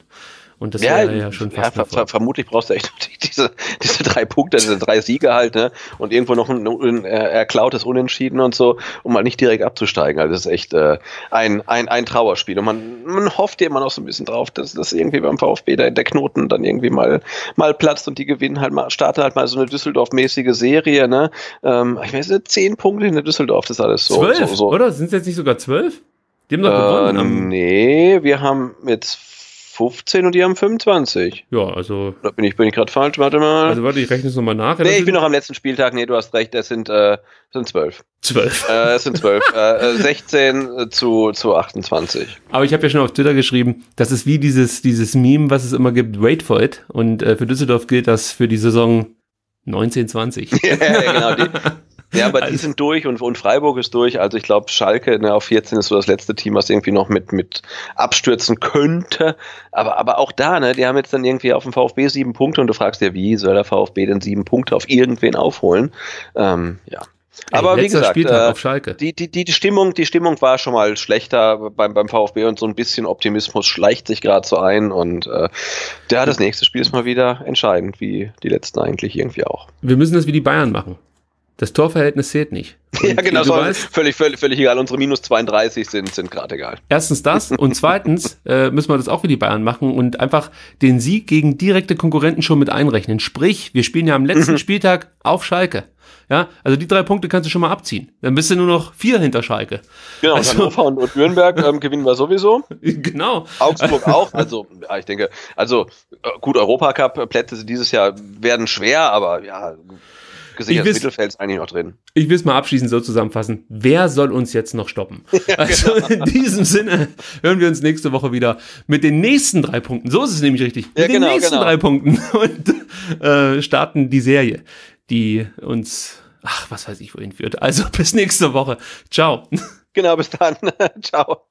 Und das ja, wäre ja schon fast. Ja, ver vermutlich brauchst du echt diese, diese drei Punkte, diese drei Siege halt, ne? Und irgendwo noch ein, ein, ein äh, erklautes Unentschieden und so, um mal nicht direkt abzusteigen. Also das ist echt äh, ein, ein, ein Trauerspiel. Und man, man hofft ja immer noch so ein bisschen drauf, dass das irgendwie beim VfB der, der Knoten dann irgendwie mal, mal platzt und die gewinnen halt mal, starten halt mal so eine Düsseldorf-mäßige Serie, ne? Ähm, ich weiß nicht, zehn Punkte hinter Düsseldorf, das ist alles so. Zwölf, so, so. oder? Sind es jetzt nicht sogar zwölf? Die haben doch äh, gewonnen. Nee, wir haben jetzt 15 und die haben 25. Ja, also. Oder bin ich, bin ich gerade falsch? Warte mal. Also, warte, ich rechne es nochmal nach. Nee, ich bin noch am letzten Spieltag. Nee, du hast recht. Es sind, äh, sind 12. 12. Äh, es sind 12. äh, 16 äh, äh, zu, zu 28. Aber ich habe ja schon auf Twitter geschrieben, das ist wie dieses, dieses Meme, was es immer gibt: Wait for it. Und äh, für Düsseldorf gilt das für die Saison 19, 20. ja, genau. Die, Ja, aber also, die sind durch und, und Freiburg ist durch. Also ich glaube, Schalke ne, auf 14 ist so das letzte Team, was irgendwie noch mit, mit abstürzen könnte. Aber, aber auch da, ne, die haben jetzt dann irgendwie auf dem VfB sieben Punkte und du fragst dir, wie soll der VfB denn sieben Punkte auf irgendwen aufholen? Ähm, ja. Ey, aber wie gesagt, äh, Die, die, die, Stimmung, die Stimmung war schon mal schlechter beim, beim VfB und so ein bisschen Optimismus schleicht sich gerade so ein und äh, ja, das nächste Spiel ist mal wieder entscheidend, wie die letzten eigentlich irgendwie auch. Wir müssen das wie die Bayern machen. Das Torverhältnis zählt nicht. Und ja, genau, so weißt, völlig, völlig, völlig egal. Unsere minus 32 sind, sind gerade egal. Erstens das und zweitens äh, müssen wir das auch wie die Bayern machen und einfach den Sieg gegen direkte Konkurrenten schon mit einrechnen. Sprich, wir spielen ja am letzten mhm. Spieltag auf Schalke. Ja, also die drei Punkte kannst du schon mal abziehen. Dann bist du nur noch vier hinter Schalke. Genau, also, Hannover und, und Nürnberg ähm, gewinnen wir sowieso. Genau. Augsburg auch. Also, ja, ich denke, also äh, gut, Europacup-Plätze dieses Jahr werden schwer, aber ja, gesichertes Mittelfeld ist eigentlich noch drin. Ich will es mal abschließend so zusammenfassen. Wer soll uns jetzt noch stoppen? Ja, genau. also genau. in diesem Sinne hören wir uns nächste Woche wieder mit den nächsten drei Punkten. So ist es nämlich richtig. Ja, mit genau, den nächsten genau. drei Punkten und äh, starten die Serie, die uns, ach, was weiß ich, wohin führt. Also bis nächste Woche. Ciao. Genau, bis dann. Ciao.